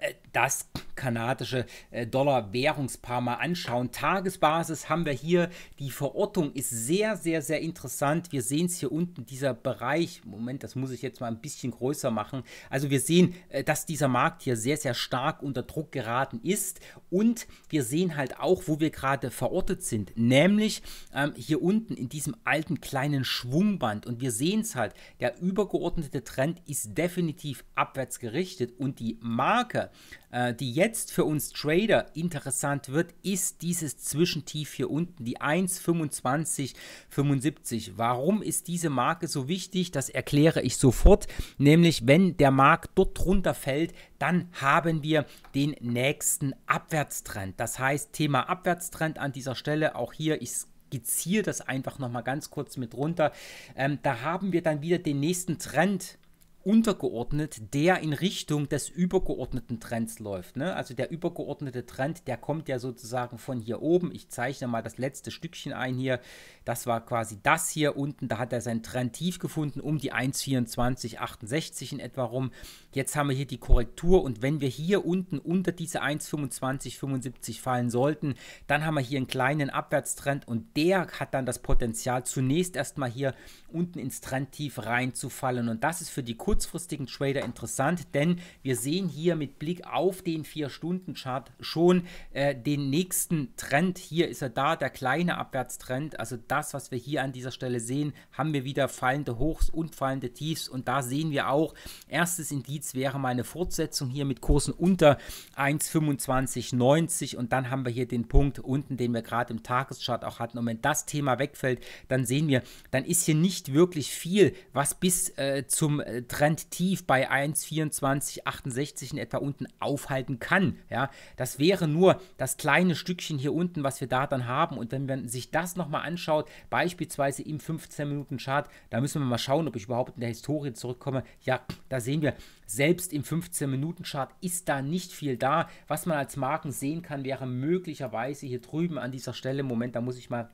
äh, das kanadische äh, Dollar-Währungspaar mal anschauen. Tagesbasis haben wir hier, die Verortung ist sehr, sehr, sehr interessant. Wir sehen es hier unten, dieser Bereich, Moment, das muss ich jetzt mal ein bisschen größer machen. Also wir sehen, äh, dass dieser Markt hier sehr, sehr stark unter Druck geraten ist und wir sehen halt auch, wo wir gerade verortet sind, nämlich ähm, hier unten in diesem alten kleinen Schwungband und wir sehen es halt, der übergeordnete Trend ist definitiv abwärts gerichtet und die Marke äh, die jetzt für uns Trader interessant wird, ist dieses Zwischentief hier unten, die 1,2575. Warum ist diese Marke so wichtig? Das erkläre ich sofort. Nämlich, wenn der Markt dort drunter fällt, dann haben wir den nächsten Abwärtstrend. Das heißt, Thema Abwärtstrend an dieser Stelle, auch hier, ich skizziere das einfach nochmal ganz kurz mit runter. Ähm, da haben wir dann wieder den nächsten Trend untergeordnet, der in Richtung des übergeordneten Trends läuft. Ne? Also der übergeordnete Trend, der kommt ja sozusagen von hier oben. Ich zeichne mal das letzte Stückchen ein hier. Das war quasi das hier unten. Da hat er seinen Trend tief gefunden, um die 1,2468 in etwa rum. Jetzt haben wir hier die Korrektur und wenn wir hier unten unter diese 1,2575 fallen sollten, dann haben wir hier einen kleinen Abwärtstrend und der hat dann das Potenzial, zunächst erstmal hier unten ins Trendtief reinzufallen. Und das ist für die kurzfristigen Trader interessant, denn wir sehen hier mit Blick auf den 4-Stunden-Chart schon äh, den nächsten Trend. Hier ist er da, der kleine Abwärtstrend. Also das das, was wir hier an dieser Stelle sehen, haben wir wieder fallende Hochs und fallende Tiefs. Und da sehen wir auch, erstes Indiz wäre meine Fortsetzung hier mit Kursen unter 1,2590. Und dann haben wir hier den Punkt unten, den wir gerade im Tageschart auch hatten. Und wenn das Thema wegfällt, dann sehen wir, dann ist hier nicht wirklich viel, was bis äh, zum äh, Trendtief bei 1,2468 in etwa unten aufhalten kann. Ja, das wäre nur das kleine Stückchen hier unten, was wir da dann haben. Und wenn man sich das nochmal anschaut, beispielsweise im 15-Minuten-Chart. Da müssen wir mal schauen, ob ich überhaupt in der Historie zurückkomme. Ja, da sehen wir, selbst im 15-Minuten-Chart ist da nicht viel da. Was man als Marken sehen kann, wäre möglicherweise hier drüben an dieser Stelle, Moment, da muss ich mal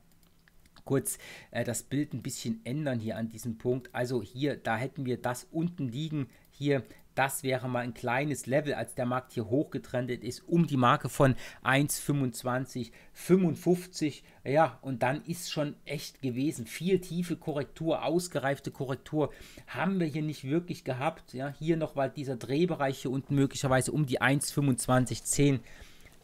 kurz äh, das Bild ein bisschen ändern hier an diesem Punkt. Also hier, da hätten wir das unten liegen, hier das wäre mal ein kleines Level, als der Markt hier hochgetrendet ist, um die Marke von 1,2555. Ja, und dann ist schon echt gewesen. Viel tiefe Korrektur, ausgereifte Korrektur haben wir hier nicht wirklich gehabt. Ja, hier nochmal dieser Drehbereich hier unten möglicherweise um die 1,2510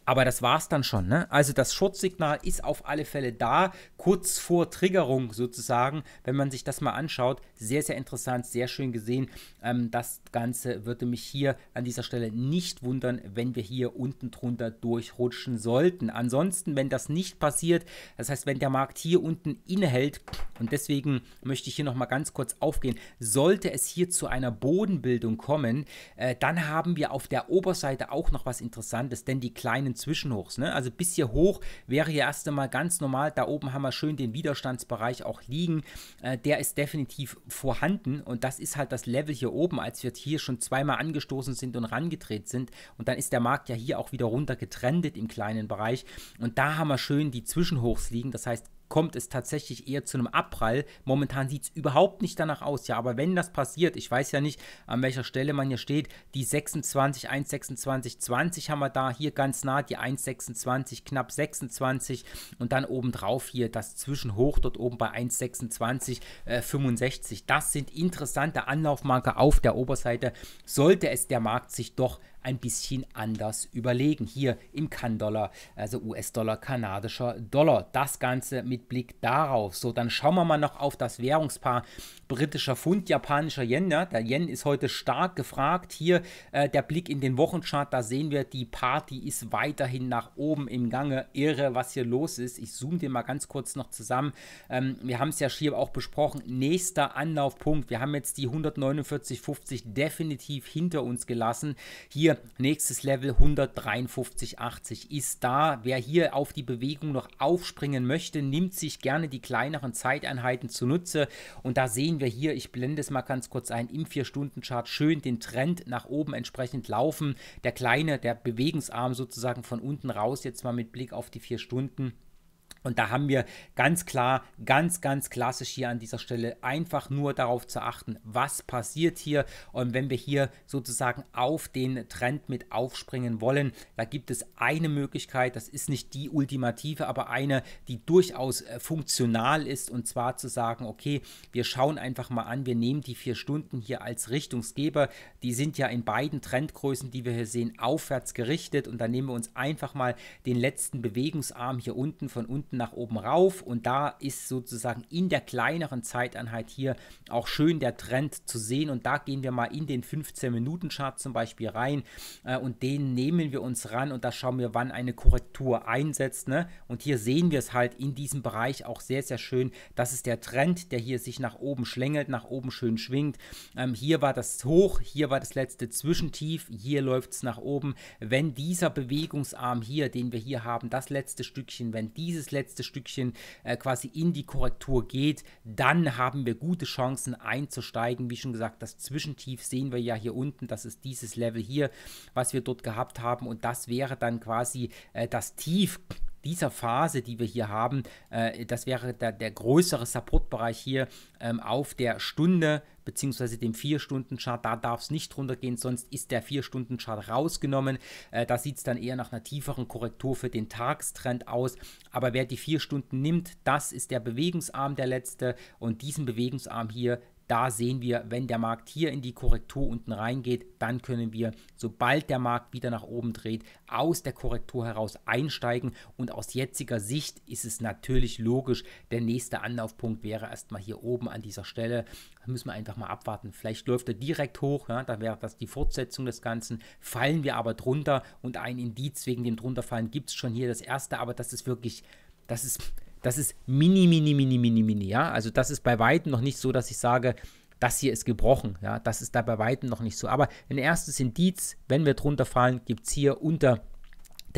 aber das war es dann schon. Ne? Also das Schutzsignal ist auf alle Fälle da, kurz vor Triggerung sozusagen. Wenn man sich das mal anschaut, sehr, sehr interessant, sehr schön gesehen. Ähm, das Ganze würde mich hier an dieser Stelle nicht wundern, wenn wir hier unten drunter durchrutschen sollten. Ansonsten, wenn das nicht passiert, das heißt, wenn der Markt hier unten innehält, und deswegen möchte ich hier nochmal ganz kurz aufgehen, sollte es hier zu einer Bodenbildung kommen, äh, dann haben wir auf der Oberseite auch noch was Interessantes, denn die kleinen Zwischenhochs. Ne? Also bis hier hoch wäre hier erst einmal ganz normal. Da oben haben wir schön den Widerstandsbereich auch liegen. Äh, der ist definitiv vorhanden und das ist halt das Level hier oben, als wir hier schon zweimal angestoßen sind und rangedreht sind. Und dann ist der Markt ja hier auch wieder runter getrendet im kleinen Bereich. Und da haben wir schön die Zwischenhochs liegen. Das heißt, kommt es tatsächlich eher zu einem Abprall. Momentan sieht es überhaupt nicht danach aus, ja, aber wenn das passiert, ich weiß ja nicht, an welcher Stelle man hier steht, die 26, 1,26, 20 haben wir da, hier ganz nah die 1,26, knapp 26 und dann obendrauf hier das Zwischenhoch dort oben bei 1,26, äh, 65. Das sind interessante Anlaufmarker auf der Oberseite, sollte es der Markt sich doch ein bisschen anders überlegen. Hier im Kann-Dollar, also US-Dollar, kanadischer Dollar. Das Ganze mit Blick darauf. So, dann schauen wir mal noch auf das Währungspaar britischer Pfund, japanischer Yen. Ja? Der Yen ist heute stark gefragt. Hier äh, der Blick in den Wochenchart, da sehen wir, die Party ist weiterhin nach oben im Gange. Irre, was hier los ist. Ich zoome den mal ganz kurz noch zusammen. Ähm, wir haben es ja hier auch besprochen. Nächster Anlaufpunkt. Wir haben jetzt die 149,50 definitiv hinter uns gelassen. Hier hier, nächstes Level 153,80 ist da. Wer hier auf die Bewegung noch aufspringen möchte, nimmt sich gerne die kleineren Zeiteinheiten zunutze. Und da sehen wir hier, ich blende es mal ganz kurz ein, im 4-Stunden-Chart schön den Trend nach oben entsprechend laufen. Der kleine, der Bewegungsarm sozusagen von unten raus, jetzt mal mit Blick auf die 4 Stunden. Und da haben wir ganz klar, ganz, ganz klassisch hier an dieser Stelle einfach nur darauf zu achten, was passiert hier. Und wenn wir hier sozusagen auf den Trend mit aufspringen wollen, da gibt es eine Möglichkeit, das ist nicht die ultimative, aber eine, die durchaus äh, funktional ist. Und zwar zu sagen, okay, wir schauen einfach mal an, wir nehmen die vier Stunden hier als Richtungsgeber. Die sind ja in beiden Trendgrößen, die wir hier sehen, aufwärts gerichtet. Und dann nehmen wir uns einfach mal den letzten Bewegungsarm hier unten von unten unten nach oben rauf und da ist sozusagen in der kleineren Zeiteinheit hier auch schön der Trend zu sehen und da gehen wir mal in den 15-Minuten-Chart zum Beispiel rein äh, und den nehmen wir uns ran und da schauen wir, wann eine Korrektur einsetzt ne? und hier sehen wir es halt in diesem Bereich auch sehr, sehr schön, das ist der Trend, der hier sich nach oben schlängelt, nach oben schön schwingt, ähm, hier war das Hoch, hier war das letzte Zwischentief, hier läuft es nach oben, wenn dieser Bewegungsarm hier, den wir hier haben, das letzte Stückchen, wenn dieses letzte letzte Stückchen äh, quasi in die Korrektur geht, dann haben wir gute Chancen einzusteigen. Wie schon gesagt, das Zwischentief sehen wir ja hier unten. Das ist dieses Level hier, was wir dort gehabt haben. Und das wäre dann quasi äh, das Tief dieser Phase, die wir hier haben, äh, das wäre der, der größere Supportbereich hier ähm, auf der Stunde bzw. dem 4-Stunden-Chart. Da darf es nicht runtergehen, sonst ist der 4-Stunden-Chart rausgenommen. Äh, da sieht es dann eher nach einer tieferen Korrektur für den Tagstrend aus. Aber wer die 4 Stunden nimmt, das ist der Bewegungsarm der letzte und diesen Bewegungsarm hier, da sehen wir, wenn der Markt hier in die Korrektur unten reingeht, dann können wir, sobald der Markt wieder nach oben dreht, aus der Korrektur heraus einsteigen. Und aus jetziger Sicht ist es natürlich logisch, der nächste Anlaufpunkt wäre erstmal hier oben an dieser Stelle. Da müssen wir einfach mal abwarten. Vielleicht läuft er direkt hoch, ja, da wäre das die Fortsetzung des Ganzen. Fallen wir aber drunter und ein Indiz wegen dem drunterfallen gibt es schon hier das erste, aber das ist wirklich, das ist das ist mini, mini, mini, mini, mini, ja. Also das ist bei weitem noch nicht so, dass ich sage, das hier ist gebrochen, ja. Das ist da bei weitem noch nicht so. Aber ein erstes Indiz, wenn wir drunter fallen, gibt es hier unter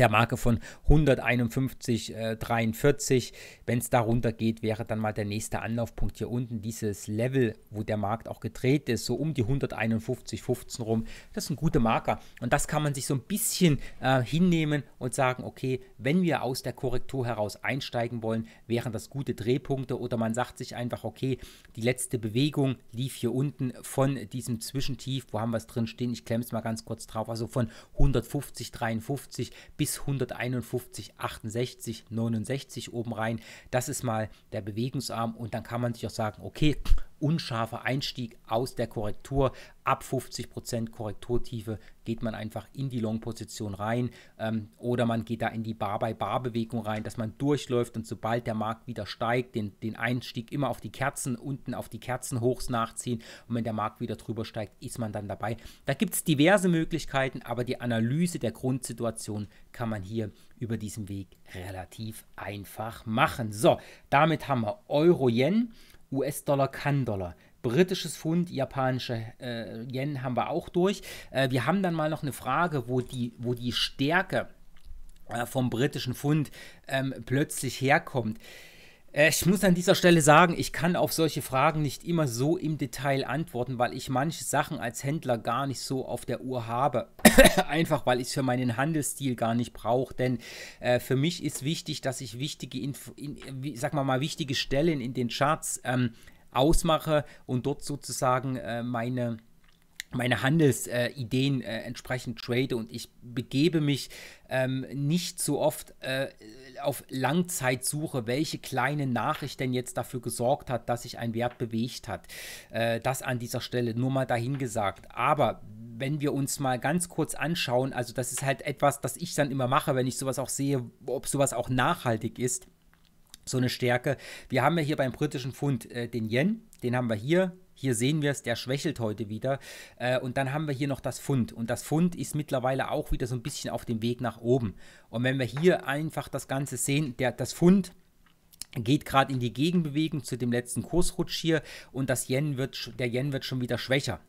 der Marke von 151,43. Wenn es darunter geht, wäre dann mal der nächste Anlaufpunkt hier unten. Dieses Level, wo der Markt auch gedreht ist, so um die 151,15 rum. Das ist ein guter Marker. Und das kann man sich so ein bisschen äh, hinnehmen und sagen, okay, wenn wir aus der Korrektur heraus einsteigen wollen, wären das gute Drehpunkte. Oder man sagt sich einfach, okay, die letzte Bewegung lief hier unten von diesem Zwischentief. Wo haben wir es drin stehen? Ich klemme es mal ganz kurz drauf. Also von 150,53 bis bis 151, 68, 69 oben rein. Das ist mal der Bewegungsarm und dann kann man sich auch sagen, okay, unscharfer Einstieg aus der Korrektur. Ab 50% Korrekturtiefe geht man einfach in die Long-Position rein ähm, oder man geht da in die Bar-by-Bar-Bewegung rein, dass man durchläuft und sobald der Markt wieder steigt, den, den Einstieg immer auf die Kerzen, unten auf die Kerzen hochs nachziehen und wenn der Markt wieder drüber steigt, ist man dann dabei. Da gibt es diverse Möglichkeiten, aber die Analyse der Grundsituation kann man hier über diesen Weg relativ einfach machen. So, damit haben wir Euro-Yen. US-Dollar, Kann-Dollar. Britisches Pfund, japanische äh, Yen haben wir auch durch. Äh, wir haben dann mal noch eine Frage, wo die, wo die Stärke äh, vom britischen Pfund ähm, plötzlich herkommt. Äh, ich muss an dieser Stelle sagen, ich kann auf solche Fragen nicht immer so im Detail antworten, weil ich manche Sachen als Händler gar nicht so auf der Uhr habe. Einfach weil ich es für meinen Handelsstil gar nicht brauche. Denn äh, für mich ist wichtig, dass ich wichtige, Inf in, sag mal mal, wichtige Stellen in den Charts ähm, ausmache und dort sozusagen äh, meine meine Handelsideen äh, äh, entsprechend trade und ich begebe mich ähm, nicht so oft äh, auf Langzeitsuche, welche kleine Nachricht denn jetzt dafür gesorgt hat, dass sich ein Wert bewegt hat. Äh, das an dieser Stelle nur mal dahingesagt. Aber wenn wir uns mal ganz kurz anschauen, also das ist halt etwas, das ich dann immer mache, wenn ich sowas auch sehe, ob sowas auch nachhaltig ist, so eine Stärke. Wir haben ja hier beim britischen Pfund äh, den Yen, den haben wir hier, hier sehen wir es, der schwächelt heute wieder. Äh, und dann haben wir hier noch das Fund. Und das Fund ist mittlerweile auch wieder so ein bisschen auf dem Weg nach oben. Und wenn wir hier einfach das Ganze sehen, der, das Fund geht gerade in die Gegenbewegung zu dem letzten Kursrutsch hier und das Yen wird, der Yen wird schon wieder schwächer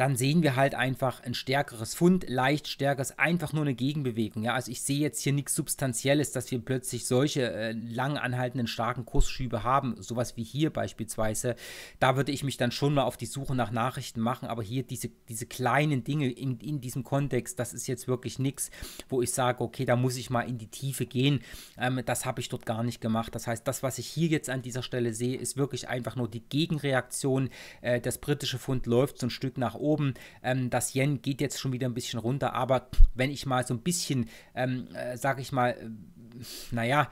dann sehen wir halt einfach ein stärkeres Fund, leicht stärkeres, einfach nur eine Gegenbewegung. Ja? Also ich sehe jetzt hier nichts Substanzielles, dass wir plötzlich solche äh, lang anhaltenden starken Kursschübe haben, sowas wie hier beispielsweise. Da würde ich mich dann schon mal auf die Suche nach Nachrichten machen, aber hier diese, diese kleinen Dinge in, in diesem Kontext, das ist jetzt wirklich nichts, wo ich sage, okay, da muss ich mal in die Tiefe gehen. Ähm, das habe ich dort gar nicht gemacht. Das heißt, das, was ich hier jetzt an dieser Stelle sehe, ist wirklich einfach nur die Gegenreaktion. Äh, das britische Fund läuft so ein Stück nach oben oben. Ähm, das Yen geht jetzt schon wieder ein bisschen runter, aber wenn ich mal so ein bisschen, ähm, äh, sag ich mal, äh, naja,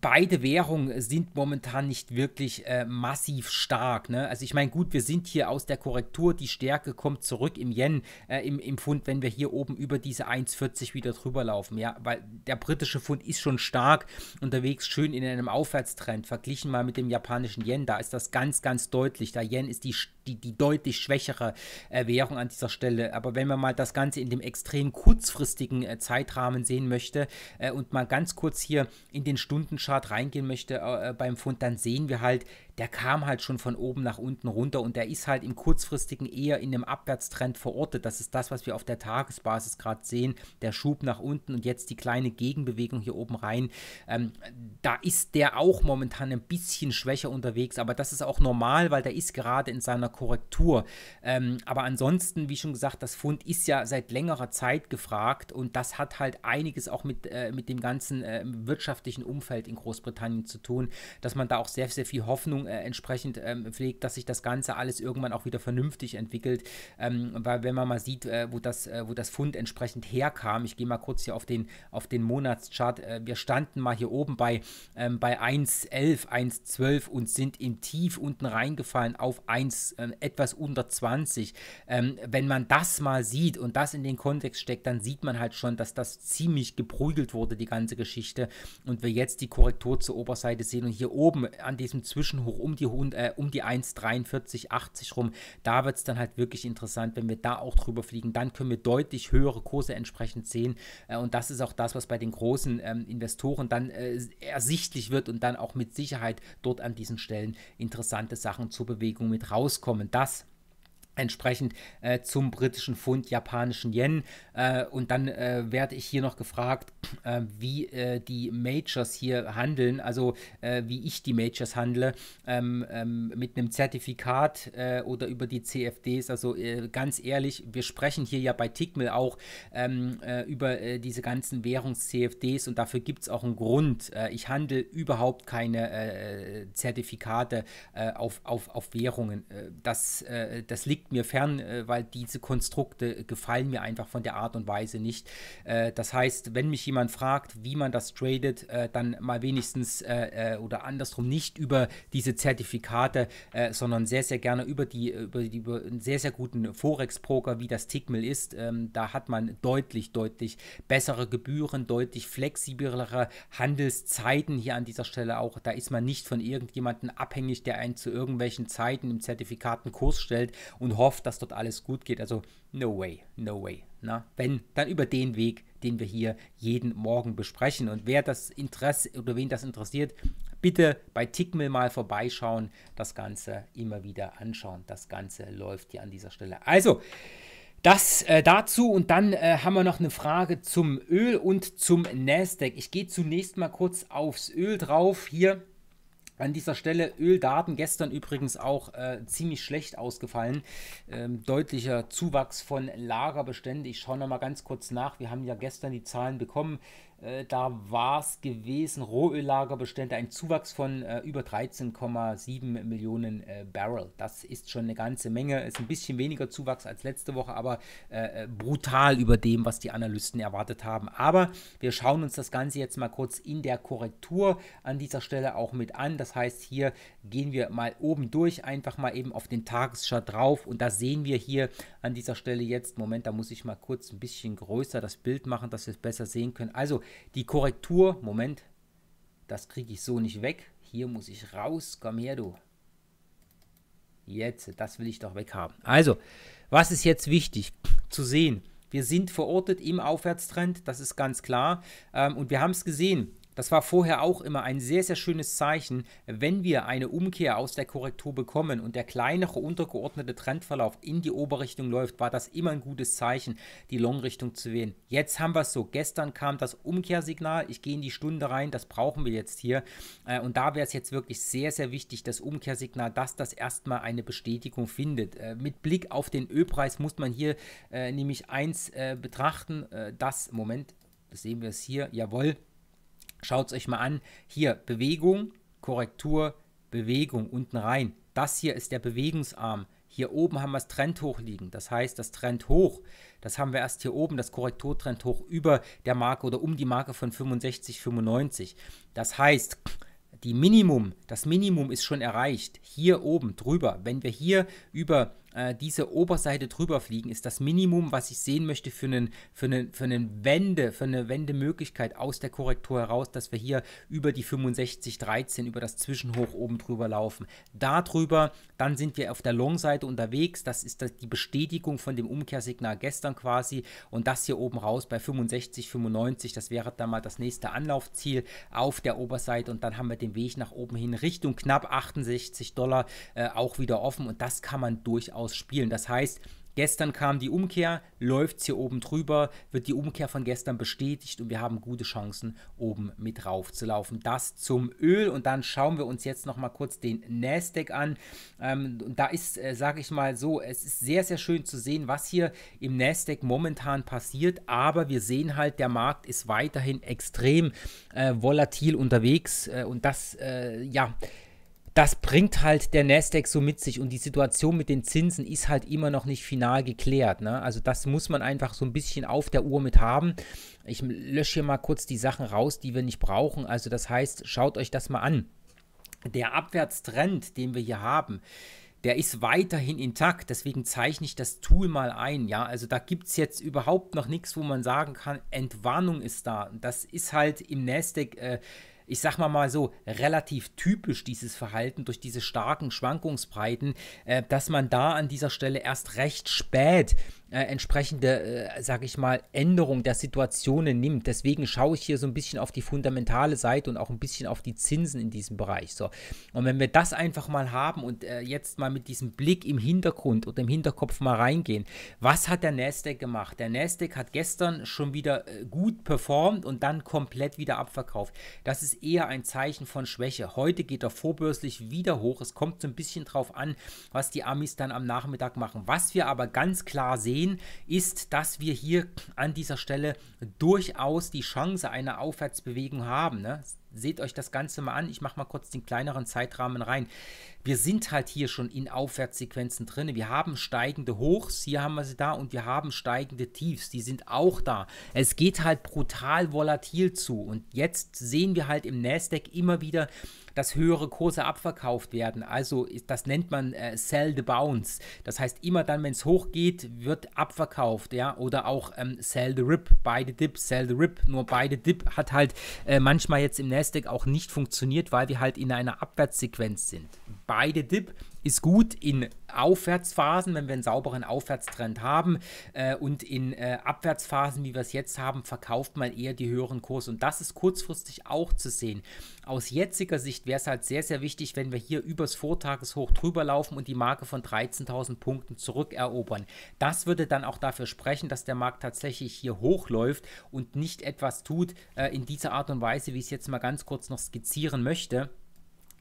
beide Währungen sind momentan nicht wirklich äh, massiv stark. Ne? Also ich meine, gut, wir sind hier aus der Korrektur, die Stärke kommt zurück im Yen, äh, im, im Pfund, wenn wir hier oben über diese 1,40 wieder drüber laufen. Ja, weil der britische Pfund ist schon stark unterwegs, schön in einem Aufwärtstrend. Verglichen mal mit dem japanischen Yen, da ist das ganz, ganz deutlich. Der Yen ist die, die, die deutlich schwächere äh, Währung an dieser Stelle. Aber wenn man mal das Ganze in dem extrem kurzfristigen äh, Zeitrahmen sehen möchte äh, und mal ganz kurz hier in den Stunden Minutenchart reingehen möchte äh, äh, beim Fund, dann sehen wir halt, der kam halt schon von oben nach unten runter und der ist halt im kurzfristigen eher in einem Abwärtstrend verortet. Das ist das, was wir auf der Tagesbasis gerade sehen. Der Schub nach unten und jetzt die kleine Gegenbewegung hier oben rein. Ähm, da ist der auch momentan ein bisschen schwächer unterwegs, aber das ist auch normal, weil der ist gerade in seiner Korrektur. Ähm, aber ansonsten, wie schon gesagt, das Fund ist ja seit längerer Zeit gefragt und das hat halt einiges auch mit, äh, mit dem ganzen äh, wirtschaftlichen Umfeld Umfeld in Großbritannien zu tun, dass man da auch sehr, sehr viel Hoffnung äh, entsprechend ähm, pflegt, dass sich das Ganze alles irgendwann auch wieder vernünftig entwickelt. Ähm, weil wenn man mal sieht, äh, wo, das, äh, wo das Fund entsprechend herkam, ich gehe mal kurz hier auf den, auf den Monatschart, äh, wir standen mal hier oben bei, ähm, bei 1,11, 1,12 und sind im Tief unten reingefallen auf 1, ähm, etwas unter 20. Ähm, wenn man das mal sieht und das in den Kontext steckt, dann sieht man halt schon, dass das ziemlich geprügelt wurde, die ganze Geschichte. Und wir jetzt die Korrektur zur Oberseite sehen und hier oben an diesem Zwischenhoch um die, äh, um die 1,43, rum, da wird es dann halt wirklich interessant, wenn wir da auch drüber fliegen, dann können wir deutlich höhere Kurse entsprechend sehen äh, und das ist auch das, was bei den großen ähm, Investoren dann äh, ersichtlich wird und dann auch mit Sicherheit dort an diesen Stellen interessante Sachen zur Bewegung mit rauskommen. Das entsprechend äh, zum britischen Pfund, japanischen Yen. Äh, und dann äh, werde ich hier noch gefragt, äh, wie äh, die Majors hier handeln, also äh, wie ich die Majors handle, ähm, ähm, mit einem Zertifikat oder über die CFDs. Also ganz ehrlich, wir sprechen hier ja bei Tickmill auch ähm, über diese ganzen Währungs-CFDs und dafür gibt es auch einen Grund. ich handle überhaupt keine Zertifikate auf, auf, auf Währungen. das, das liegt liegt mir fern, äh, weil diese Konstrukte gefallen mir einfach von der Art und Weise nicht. Äh, das heißt, wenn mich jemand fragt, wie man das tradet, äh, dann mal wenigstens oder andersrum nicht über diese Zertifikate, sondern sehr, sehr gerne über die, über die über einen sehr, sehr guten Forex-Broker, wie das Tickmill ist. Ähm, da hat man deutlich, deutlich bessere Gebühren, deutlich flexiblere Handelszeiten hier an dieser Stelle auch. Da ist man nicht von irgendjemandem abhängig, der einen zu irgendwelchen Zeiten im Zertifikatenkurs stellt und und hofft, dass dort alles gut geht. Also no way, no way. Na, ne? wenn, dann über den Weg, den wir hier jeden Morgen besprechen. Und wer das Interesse oder wen das interessiert, bitte bei Tickmill mal vorbeischauen, das Ganze immer wieder anschauen. Das Ganze läuft hier an dieser Stelle. Also, das äh, dazu und dann äh, haben wir noch eine Frage zum Öl und zum Nasdaq. Ich gehe zunächst mal kurz aufs Öl drauf hier. An dieser Stelle Öldaten gestern übrigens auch äh, ziemlich schlecht ausgefallen. Ähm, deutlicher Zuwachs von Lagerbeständen. Ich schaue noch mal ganz kurz nach. Wir haben ja gestern die Zahlen bekommen. Äh, da war es gewesen, Rohöllagerbestände, ein Zuwachs von äh, über 13,7 Millionen äh, Barrel. Das ist schon eine ganze Menge, ist ein bisschen weniger Zuwachs als letzte Woche, aber äh, äh, brutal über dem, was die Analysten erwartet haben. Aber wir schauen uns das Ganze jetzt mal kurz in der Korrektur an dieser Stelle auch mit an. Das heißt, hier gehen wir mal oben durch, einfach mal eben auf den Tagesschart drauf und da sehen wir hier an dieser Stelle jetzt, Moment, da muss ich mal kurz ein bisschen größer das Bild machen, dass wir es besser sehen können. Also die Korrektur, Moment, das kriege ich so nicht weg. Hier muss ich raus, komm her du. Jetzt, das will ich doch weghaben. Also, was ist jetzt wichtig zu sehen? Wir sind verortet im Aufwärtstrend, das ist ganz klar. Ähm, und wir haben es gesehen, das war vorher auch immer ein sehr, sehr schönes Zeichen, wenn wir eine Umkehr aus der Korrektur bekommen und der kleinere untergeordnete Trendverlauf in die Oberrichtung läuft, war das immer ein gutes Zeichen, die Long-Richtung zu wählen. Jetzt haben wir es so. Gestern kam das Umkehrsignal, ich gehe in die Stunde rein, das brauchen wir jetzt hier. Äh, und da wäre es jetzt wirklich sehr, sehr wichtig, das Umkehrsignal, dass das erstmal eine Bestätigung findet. Äh, mit Blick auf den Ölpreis muss man hier äh, nämlich eins betrachten, Das, Moment, sehen wir es hier, jawohl, Schaut es euch mal an. Hier Bewegung, Korrektur, Bewegung unten rein. Das hier ist der Bewegungsarm. Hier oben haben wir das Trendhoch liegen. Das heißt, das Trendhoch, das haben wir erst hier oben, das Korrekturtrendhoch über der Marke oder um die Marke von 65,95. Das heißt, die Minimum, das Minimum ist schon erreicht. Hier oben drüber, wenn wir hier über äh, diese Oberseite drüber fliegen, ist das Minimum, was ich sehen möchte für einen für einen, für einen Wende, für eine Wendemöglichkeit aus der Korrektur heraus, dass wir hier über die 65,13, über das Zwischenhoch oben drüber laufen. Darüber, dann sind wir auf der Long-Seite unterwegs, das ist das, die Bestätigung von dem Umkehrsignal gestern quasi und das hier oben raus bei 65,95, das wäre dann mal das nächste Anlaufziel auf der Oberseite und dann haben wir den Weg nach oben hin Richtung knapp 68 Dollar äh, auch wieder offen und das kann man durchaus aus spielen. Das heißt, gestern kam die Umkehr, läuft hier oben drüber, wird die Umkehr von gestern bestätigt und wir haben gute Chancen, oben mit rauf zu laufen. Das zum Öl und dann schauen wir uns jetzt nochmal kurz den Nasdaq an. Ähm, da ist, äh, sage ich mal so, es ist sehr, sehr schön zu sehen, was hier im Nasdaq momentan passiert, aber wir sehen halt, der Markt ist weiterhin extrem äh, volatil unterwegs äh, und das, äh, ja, das bringt halt der Nasdaq so mit sich und die Situation mit den Zinsen ist halt immer noch nicht final geklärt. Ne? Also das muss man einfach so ein bisschen auf der Uhr mit haben. Ich lösche hier mal kurz die Sachen raus, die wir nicht brauchen. Also das heißt, schaut euch das mal an. Der Abwärtstrend, den wir hier haben, der ist weiterhin intakt, deswegen zeichne ich das Tool mal ein, ja, also da gibt es jetzt überhaupt noch nichts, wo man sagen kann, Entwarnung ist da, das ist halt im Nasdaq äh, ich sag mal mal so, relativ typisch dieses Verhalten durch diese starken Schwankungsbreiten, äh, dass man da an dieser Stelle erst recht spät äh, entsprechende, äh, sage ich mal, Änderung der Situationen nimmt. Deswegen schaue ich hier so ein bisschen auf die fundamentale Seite und auch ein bisschen auf die Zinsen in diesem Bereich. So. Und wenn wir das einfach mal haben und äh, jetzt mal mit diesem Blick im Hintergrund oder im Hinterkopf mal reingehen, was hat der Nasdaq gemacht? Der Nasdaq hat gestern schon wieder äh, gut performt und dann komplett wieder abverkauft. Das ist eher ein Zeichen von Schwäche. Heute geht er vorbörslich wieder hoch. Es kommt so ein bisschen drauf an, was die Amis dann am Nachmittag machen. Was wir aber ganz klar sehen, hin, ist, dass wir hier an dieser Stelle durchaus die Chance einer Aufwärtsbewegung haben. Ne? Seht euch das Ganze mal an. Ich mache mal kurz den kleineren Zeitrahmen rein. Wir sind halt hier schon in Aufwärtssequenzen drin. Wir haben steigende Hochs, hier haben wir sie da, und wir haben steigende Tiefs, die sind auch da. Es geht halt brutal volatil zu. Und jetzt sehen wir halt im Nasdaq immer wieder dass höhere Kurse abverkauft werden. Also das nennt man äh, Sell the Bounce. Das heißt, immer dann, wenn es hochgeht, wird abverkauft, ja, oder auch ähm, Sell the Rip, beide Dip, Sell the Rip. Nur beide Dip hat halt äh, manchmal jetzt im Nasdaq auch nicht funktioniert, weil wir halt in einer Abwärtssequenz sind. Beide Dip ist gut in Aufwärtsphasen, wenn wir einen sauberen Aufwärtstrend haben äh, und in äh, Abwärtsphasen, wie wir es jetzt haben, verkauft man eher die höheren Kurse und das ist kurzfristig auch zu sehen. Aus jetziger Sicht wäre es halt sehr, sehr wichtig, wenn wir hier übers Vortageshoch drüber laufen und die Marke von 13.000 Punkten zurückerobern. Das würde dann auch dafür sprechen, dass der Markt tatsächlich hier hochläuft und nicht etwas tut äh, in dieser Art und Weise, wie ich es jetzt mal ganz kurz noch skizzieren möchte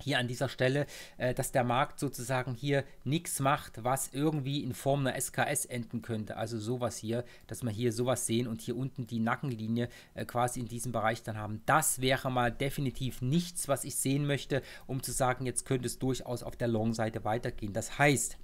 hier an dieser Stelle, äh, dass der Markt sozusagen hier nichts macht, was irgendwie in Form einer SKS enden könnte. Also sowas hier, dass wir hier sowas sehen und hier unten die Nackenlinie äh, quasi in diesem Bereich dann haben. Das wäre mal definitiv nichts, was ich sehen möchte, um zu sagen, jetzt könnte es durchaus auf der Long-Seite weitergehen. Das heißt,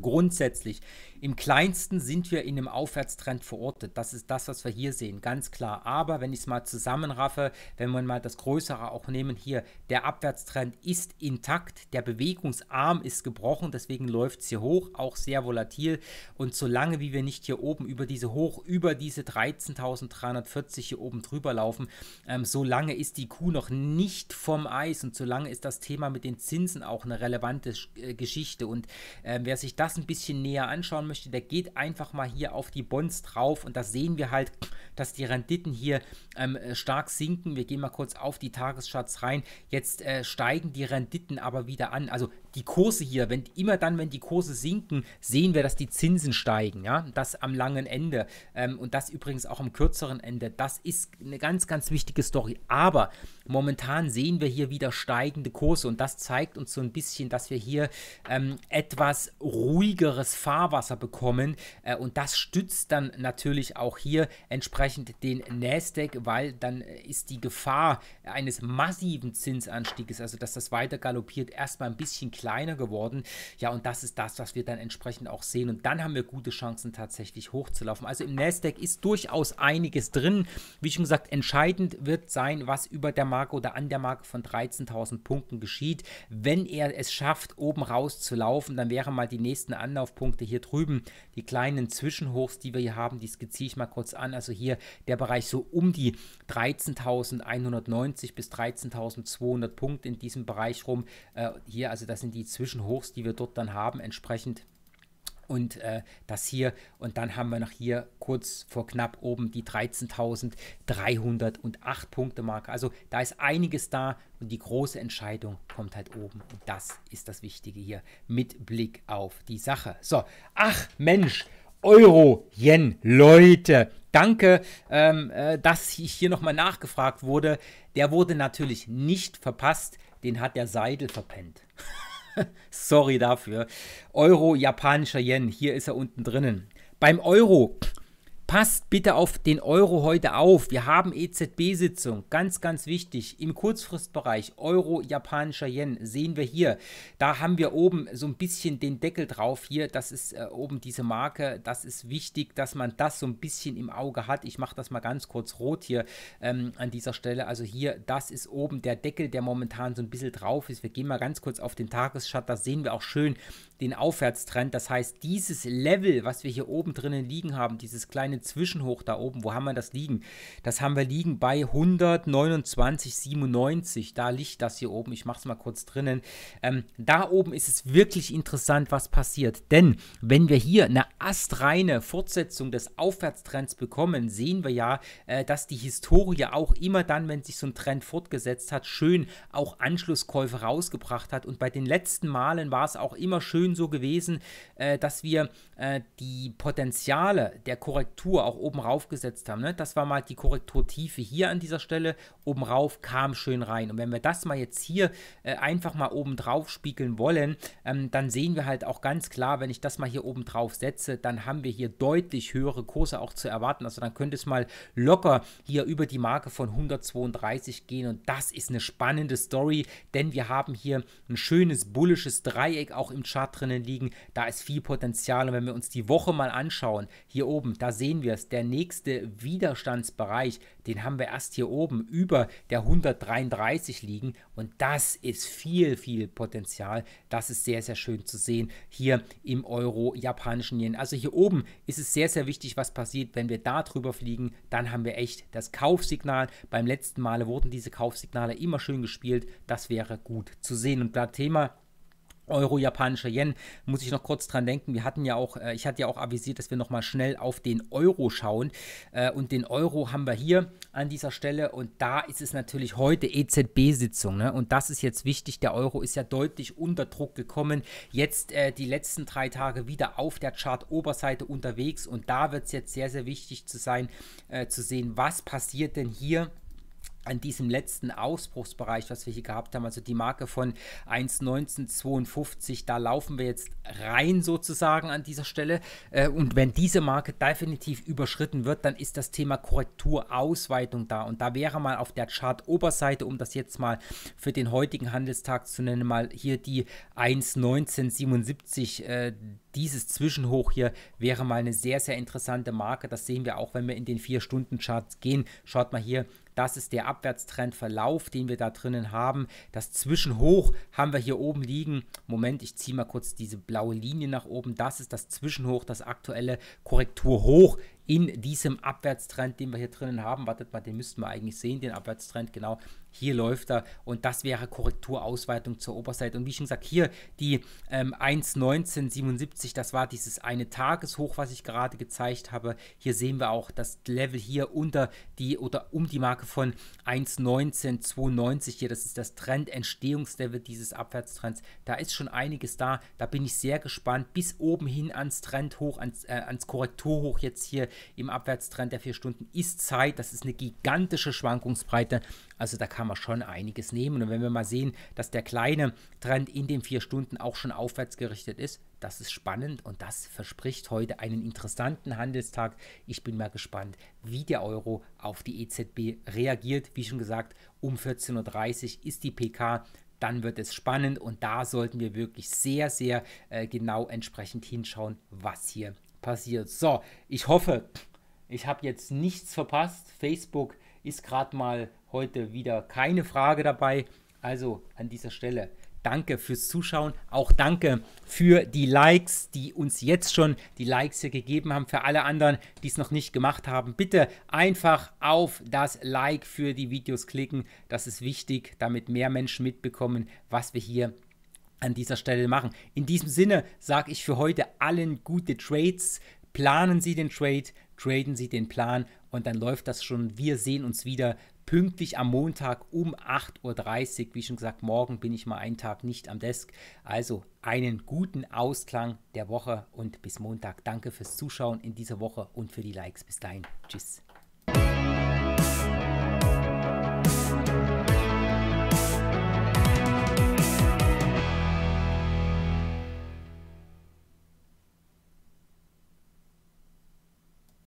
grundsätzlich im kleinsten sind wir in einem Aufwärtstrend verortet. Das ist das, was wir hier sehen, ganz klar. Aber wenn ich es mal zusammenraffe, wenn wir mal das Größere auch nehmen hier, der Abwärtstrend ist intakt, der Bewegungsarm ist gebrochen, deswegen läuft es hier hoch, auch sehr volatil. Und solange wie wir nicht hier oben über diese hoch, über diese 13.340 hier oben drüber laufen, ähm, solange ist die Kuh noch nicht vom Eis und solange ist das Thema mit den Zinsen auch eine relevante äh, Geschichte. Und äh, wer sich das ein bisschen näher anschauen möchte, möchte, der geht einfach mal hier auf die Bonds drauf und da sehen wir halt, dass die Renditen hier ähm, stark sinken. Wir gehen mal kurz auf die Tagescharts rein. Jetzt äh, steigen die Renditen aber wieder an. Also die Kurse hier, wenn immer dann, wenn die Kurse sinken, sehen wir, dass die Zinsen steigen, ja, das am langen Ende ähm, und das übrigens auch am kürzeren Ende. Das ist eine ganz, ganz wichtige Story. Aber momentan sehen wir hier wieder steigende Kurse und das zeigt uns so ein bisschen, dass wir hier ähm, etwas ruhigeres Fahrwasser bekommen äh, und das stützt dann natürlich auch hier entsprechend den Nasdaq, weil dann äh, ist die Gefahr eines massiven Zinsanstieges, also dass das weiter galoppiert, erstmal ein bisschen kleiner kleiner geworden. Ja, und das ist das, was wir dann entsprechend auch sehen. Und dann haben wir gute Chancen, tatsächlich hochzulaufen. Also im Nasdaq ist durchaus einiges drin. Wie schon gesagt, entscheidend wird sein, was über der Marke oder an der Marke von 13.000 Punkten geschieht. Wenn er es schafft, oben raus zu laufen, dann wären mal die nächsten Anlaufpunkte hier drüben, die kleinen Zwischenhochs, die wir hier haben, die skizziere ich mal kurz an. Also hier der Bereich so um die 13.190 bis 13.200 Punkte in diesem Bereich rum. Äh, hier, also das sind die Zwischenhochs, die wir dort dann haben, entsprechend. Und äh, das hier, und dann haben wir noch hier kurz vor knapp oben die 13.308 Punkte Marke. Also da ist einiges da und die große Entscheidung kommt halt oben. Und das ist das Wichtige hier mit Blick auf die Sache. So, ach Mensch, Euro, Yen, Leute, danke, ähm, äh, dass ich hier nochmal nachgefragt wurde. Der wurde natürlich nicht verpasst, den hat der Seidel verpennt. Sorry dafür. Euro, japanischer Yen, hier ist er unten drinnen. Beim Euro Passt bitte auf den Euro heute auf. Wir haben EZB-Sitzung. Ganz, ganz wichtig. Im Kurzfristbereich Euro, japanischer Yen sehen wir hier. Da haben wir oben so ein bisschen den Deckel drauf. Hier, das ist äh, oben diese Marke. Das ist wichtig, dass man das so ein bisschen im Auge hat. Ich mache das mal ganz kurz rot hier ähm, an dieser Stelle. Also hier, das ist oben der Deckel, der momentan so ein bisschen drauf ist. Wir gehen mal ganz kurz auf den Tagesschat. Da sehen wir auch schön den Aufwärtstrend. Das heißt, dieses Level, was wir hier oben drinnen liegen haben, dieses kleine kleine Zwischenhoch da oben. Wo haben wir das liegen? Das haben wir liegen bei 129,97. Da liegt das hier oben. Ich mache es mal kurz drinnen. Ähm, da oben ist es wirklich interessant, was passiert. Denn wenn wir hier eine astreine Fortsetzung des Aufwärtstrends bekommen, sehen wir ja, äh, dass die Historie auch immer dann, wenn sich so ein Trend fortgesetzt hat, schön auch Anschlusskäufe rausgebracht hat. Und bei den letzten Malen war es auch immer schön so gewesen, äh, dass wir äh, die Potenziale der Korrektur Korrektur auch oben rauf gesetzt haben. Ne? Das war mal die Korrekturtiefe hier an dieser Stelle. Oben rauf kam schön rein. Und wenn wir das mal jetzt hier äh, einfach mal oben drauf spiegeln wollen, ähm, dann sehen wir halt auch ganz klar, wenn ich das mal hier oben drauf setze, dann haben wir hier deutlich höhere Kurse auch zu erwarten. Also dann könnte es mal locker hier über die Marke von 132 gehen. Und das ist eine spannende Story, denn wir haben hier ein schönes bullisches Dreieck auch im Chart drinnen liegen. Da ist viel Potenzial. Und wenn wir uns die Woche mal anschauen, hier oben, da sehen sehen wir es, der nächste Widerstandsbereich, den haben wir erst hier oben über der 133 liegen und das ist viel, viel Potenzial. Das ist sehr, sehr schön zu sehen hier im Euro-Japanischen Yen. Also hier oben ist es sehr, sehr wichtig, was passiert. Wenn wir da drüber fliegen, dann haben wir echt das Kaufsignal. Beim letzten Male wurden diese Kaufsignale immer schön gespielt. Das wäre gut zu sehen und das Thema Euro japanischer Yen, muss ich noch kurz dran denken. Wir hatten ja auch, äh, ich hatte ja auch avisiert, dass wir nochmal schnell auf den Euro schauen. Äh, und den Euro haben wir hier an dieser Stelle. Und da ist es natürlich heute EZB-Sitzung. Ne? Und das ist jetzt wichtig. Der Euro ist ja deutlich unter Druck gekommen. Jetzt äh, die letzten drei Tage wieder auf der Chart-Oberseite unterwegs. Und da wird es jetzt sehr, sehr wichtig zu sein, äh, zu sehen, was passiert denn hier an diesem letzten Ausbruchsbereich, was wir hier gehabt haben, also die Marke von 1,1952, da laufen wir jetzt rein sozusagen an dieser Stelle. Äh, und wenn diese Marke definitiv überschritten wird, dann ist das Thema Korrektur, Ausweitung da. Und da wäre mal auf der Chart-Oberseite, um das jetzt mal für den heutigen Handelstag zu nennen, mal hier die 1,1977. Äh, dieses Zwischenhoch hier wäre mal eine sehr, sehr interessante Marke. Das sehen wir auch, wenn wir in den 4-Stunden-Charts gehen. Schaut mal hier, das ist der Abwärtstrendverlauf, den wir da drinnen haben. Das Zwischenhoch haben wir hier oben liegen. Moment, ich ziehe mal kurz diese blaue Linie nach oben. Das ist das Zwischenhoch, das aktuelle Korrekturhoch in diesem Abwärtstrend, den wir hier drinnen haben. Wartet mal, den müssten wir eigentlich sehen, den Abwärtstrend. Genau, hier läuft er und das wäre Korrekturausweitung zur Oberseite. Und wie ich schon gesagt, hier die ähm, 1,1977, das war dieses eine Tageshoch, was ich gerade gezeigt habe. Hier sehen wir auch das Level hier unter die oder um die Marke von 1,1992 hier. Das ist das Trendentstehungslevel dieses Abwärtstrends. Da ist schon einiges da. Da bin ich sehr gespannt. Bis oben hin ans Trendhoch, ans, äh, ans Korrekturhoch jetzt hier im Abwärtstrend der vier Stunden ist Zeit. Das ist eine gigantische Schwankungsbreite also da kann man schon einiges nehmen. Und wenn wir mal sehen, dass der kleine Trend in den vier Stunden auch schon aufwärts gerichtet ist, das ist spannend und das verspricht heute einen interessanten Handelstag. Ich bin mal gespannt, wie der Euro auf die EZB reagiert. Wie schon gesagt, um 14.30 Uhr ist die PK dann wird es spannend und da sollten wir wirklich sehr, sehr äh, genau entsprechend hinschauen, was hier passiert. So, ich hoffe, ich habe jetzt nichts verpasst. Facebook ist gerade mal heute wieder keine Frage dabei. Also an dieser Stelle danke fürs Zuschauen. Auch danke für die Likes, die uns jetzt schon die Likes hier gegeben haben. Für alle anderen, die es noch nicht gemacht haben, bitte einfach auf das Like für die Videos klicken. Das ist wichtig, damit mehr Menschen mitbekommen, was wir hier an dieser Stelle machen. In diesem Sinne sage ich für heute allen gute Trades. Planen Sie den Trade, traden sie den Plan und dann läuft das schon. Wir sehen uns wieder pünktlich am Montag um 8.30 Uhr. Wie schon gesagt, morgen bin ich mal einen Tag nicht am Desk. Also einen guten Ausklang der Woche und bis Montag. Danke fürs Zuschauen in dieser Woche und für die Likes. Bis dahin. Tschüss.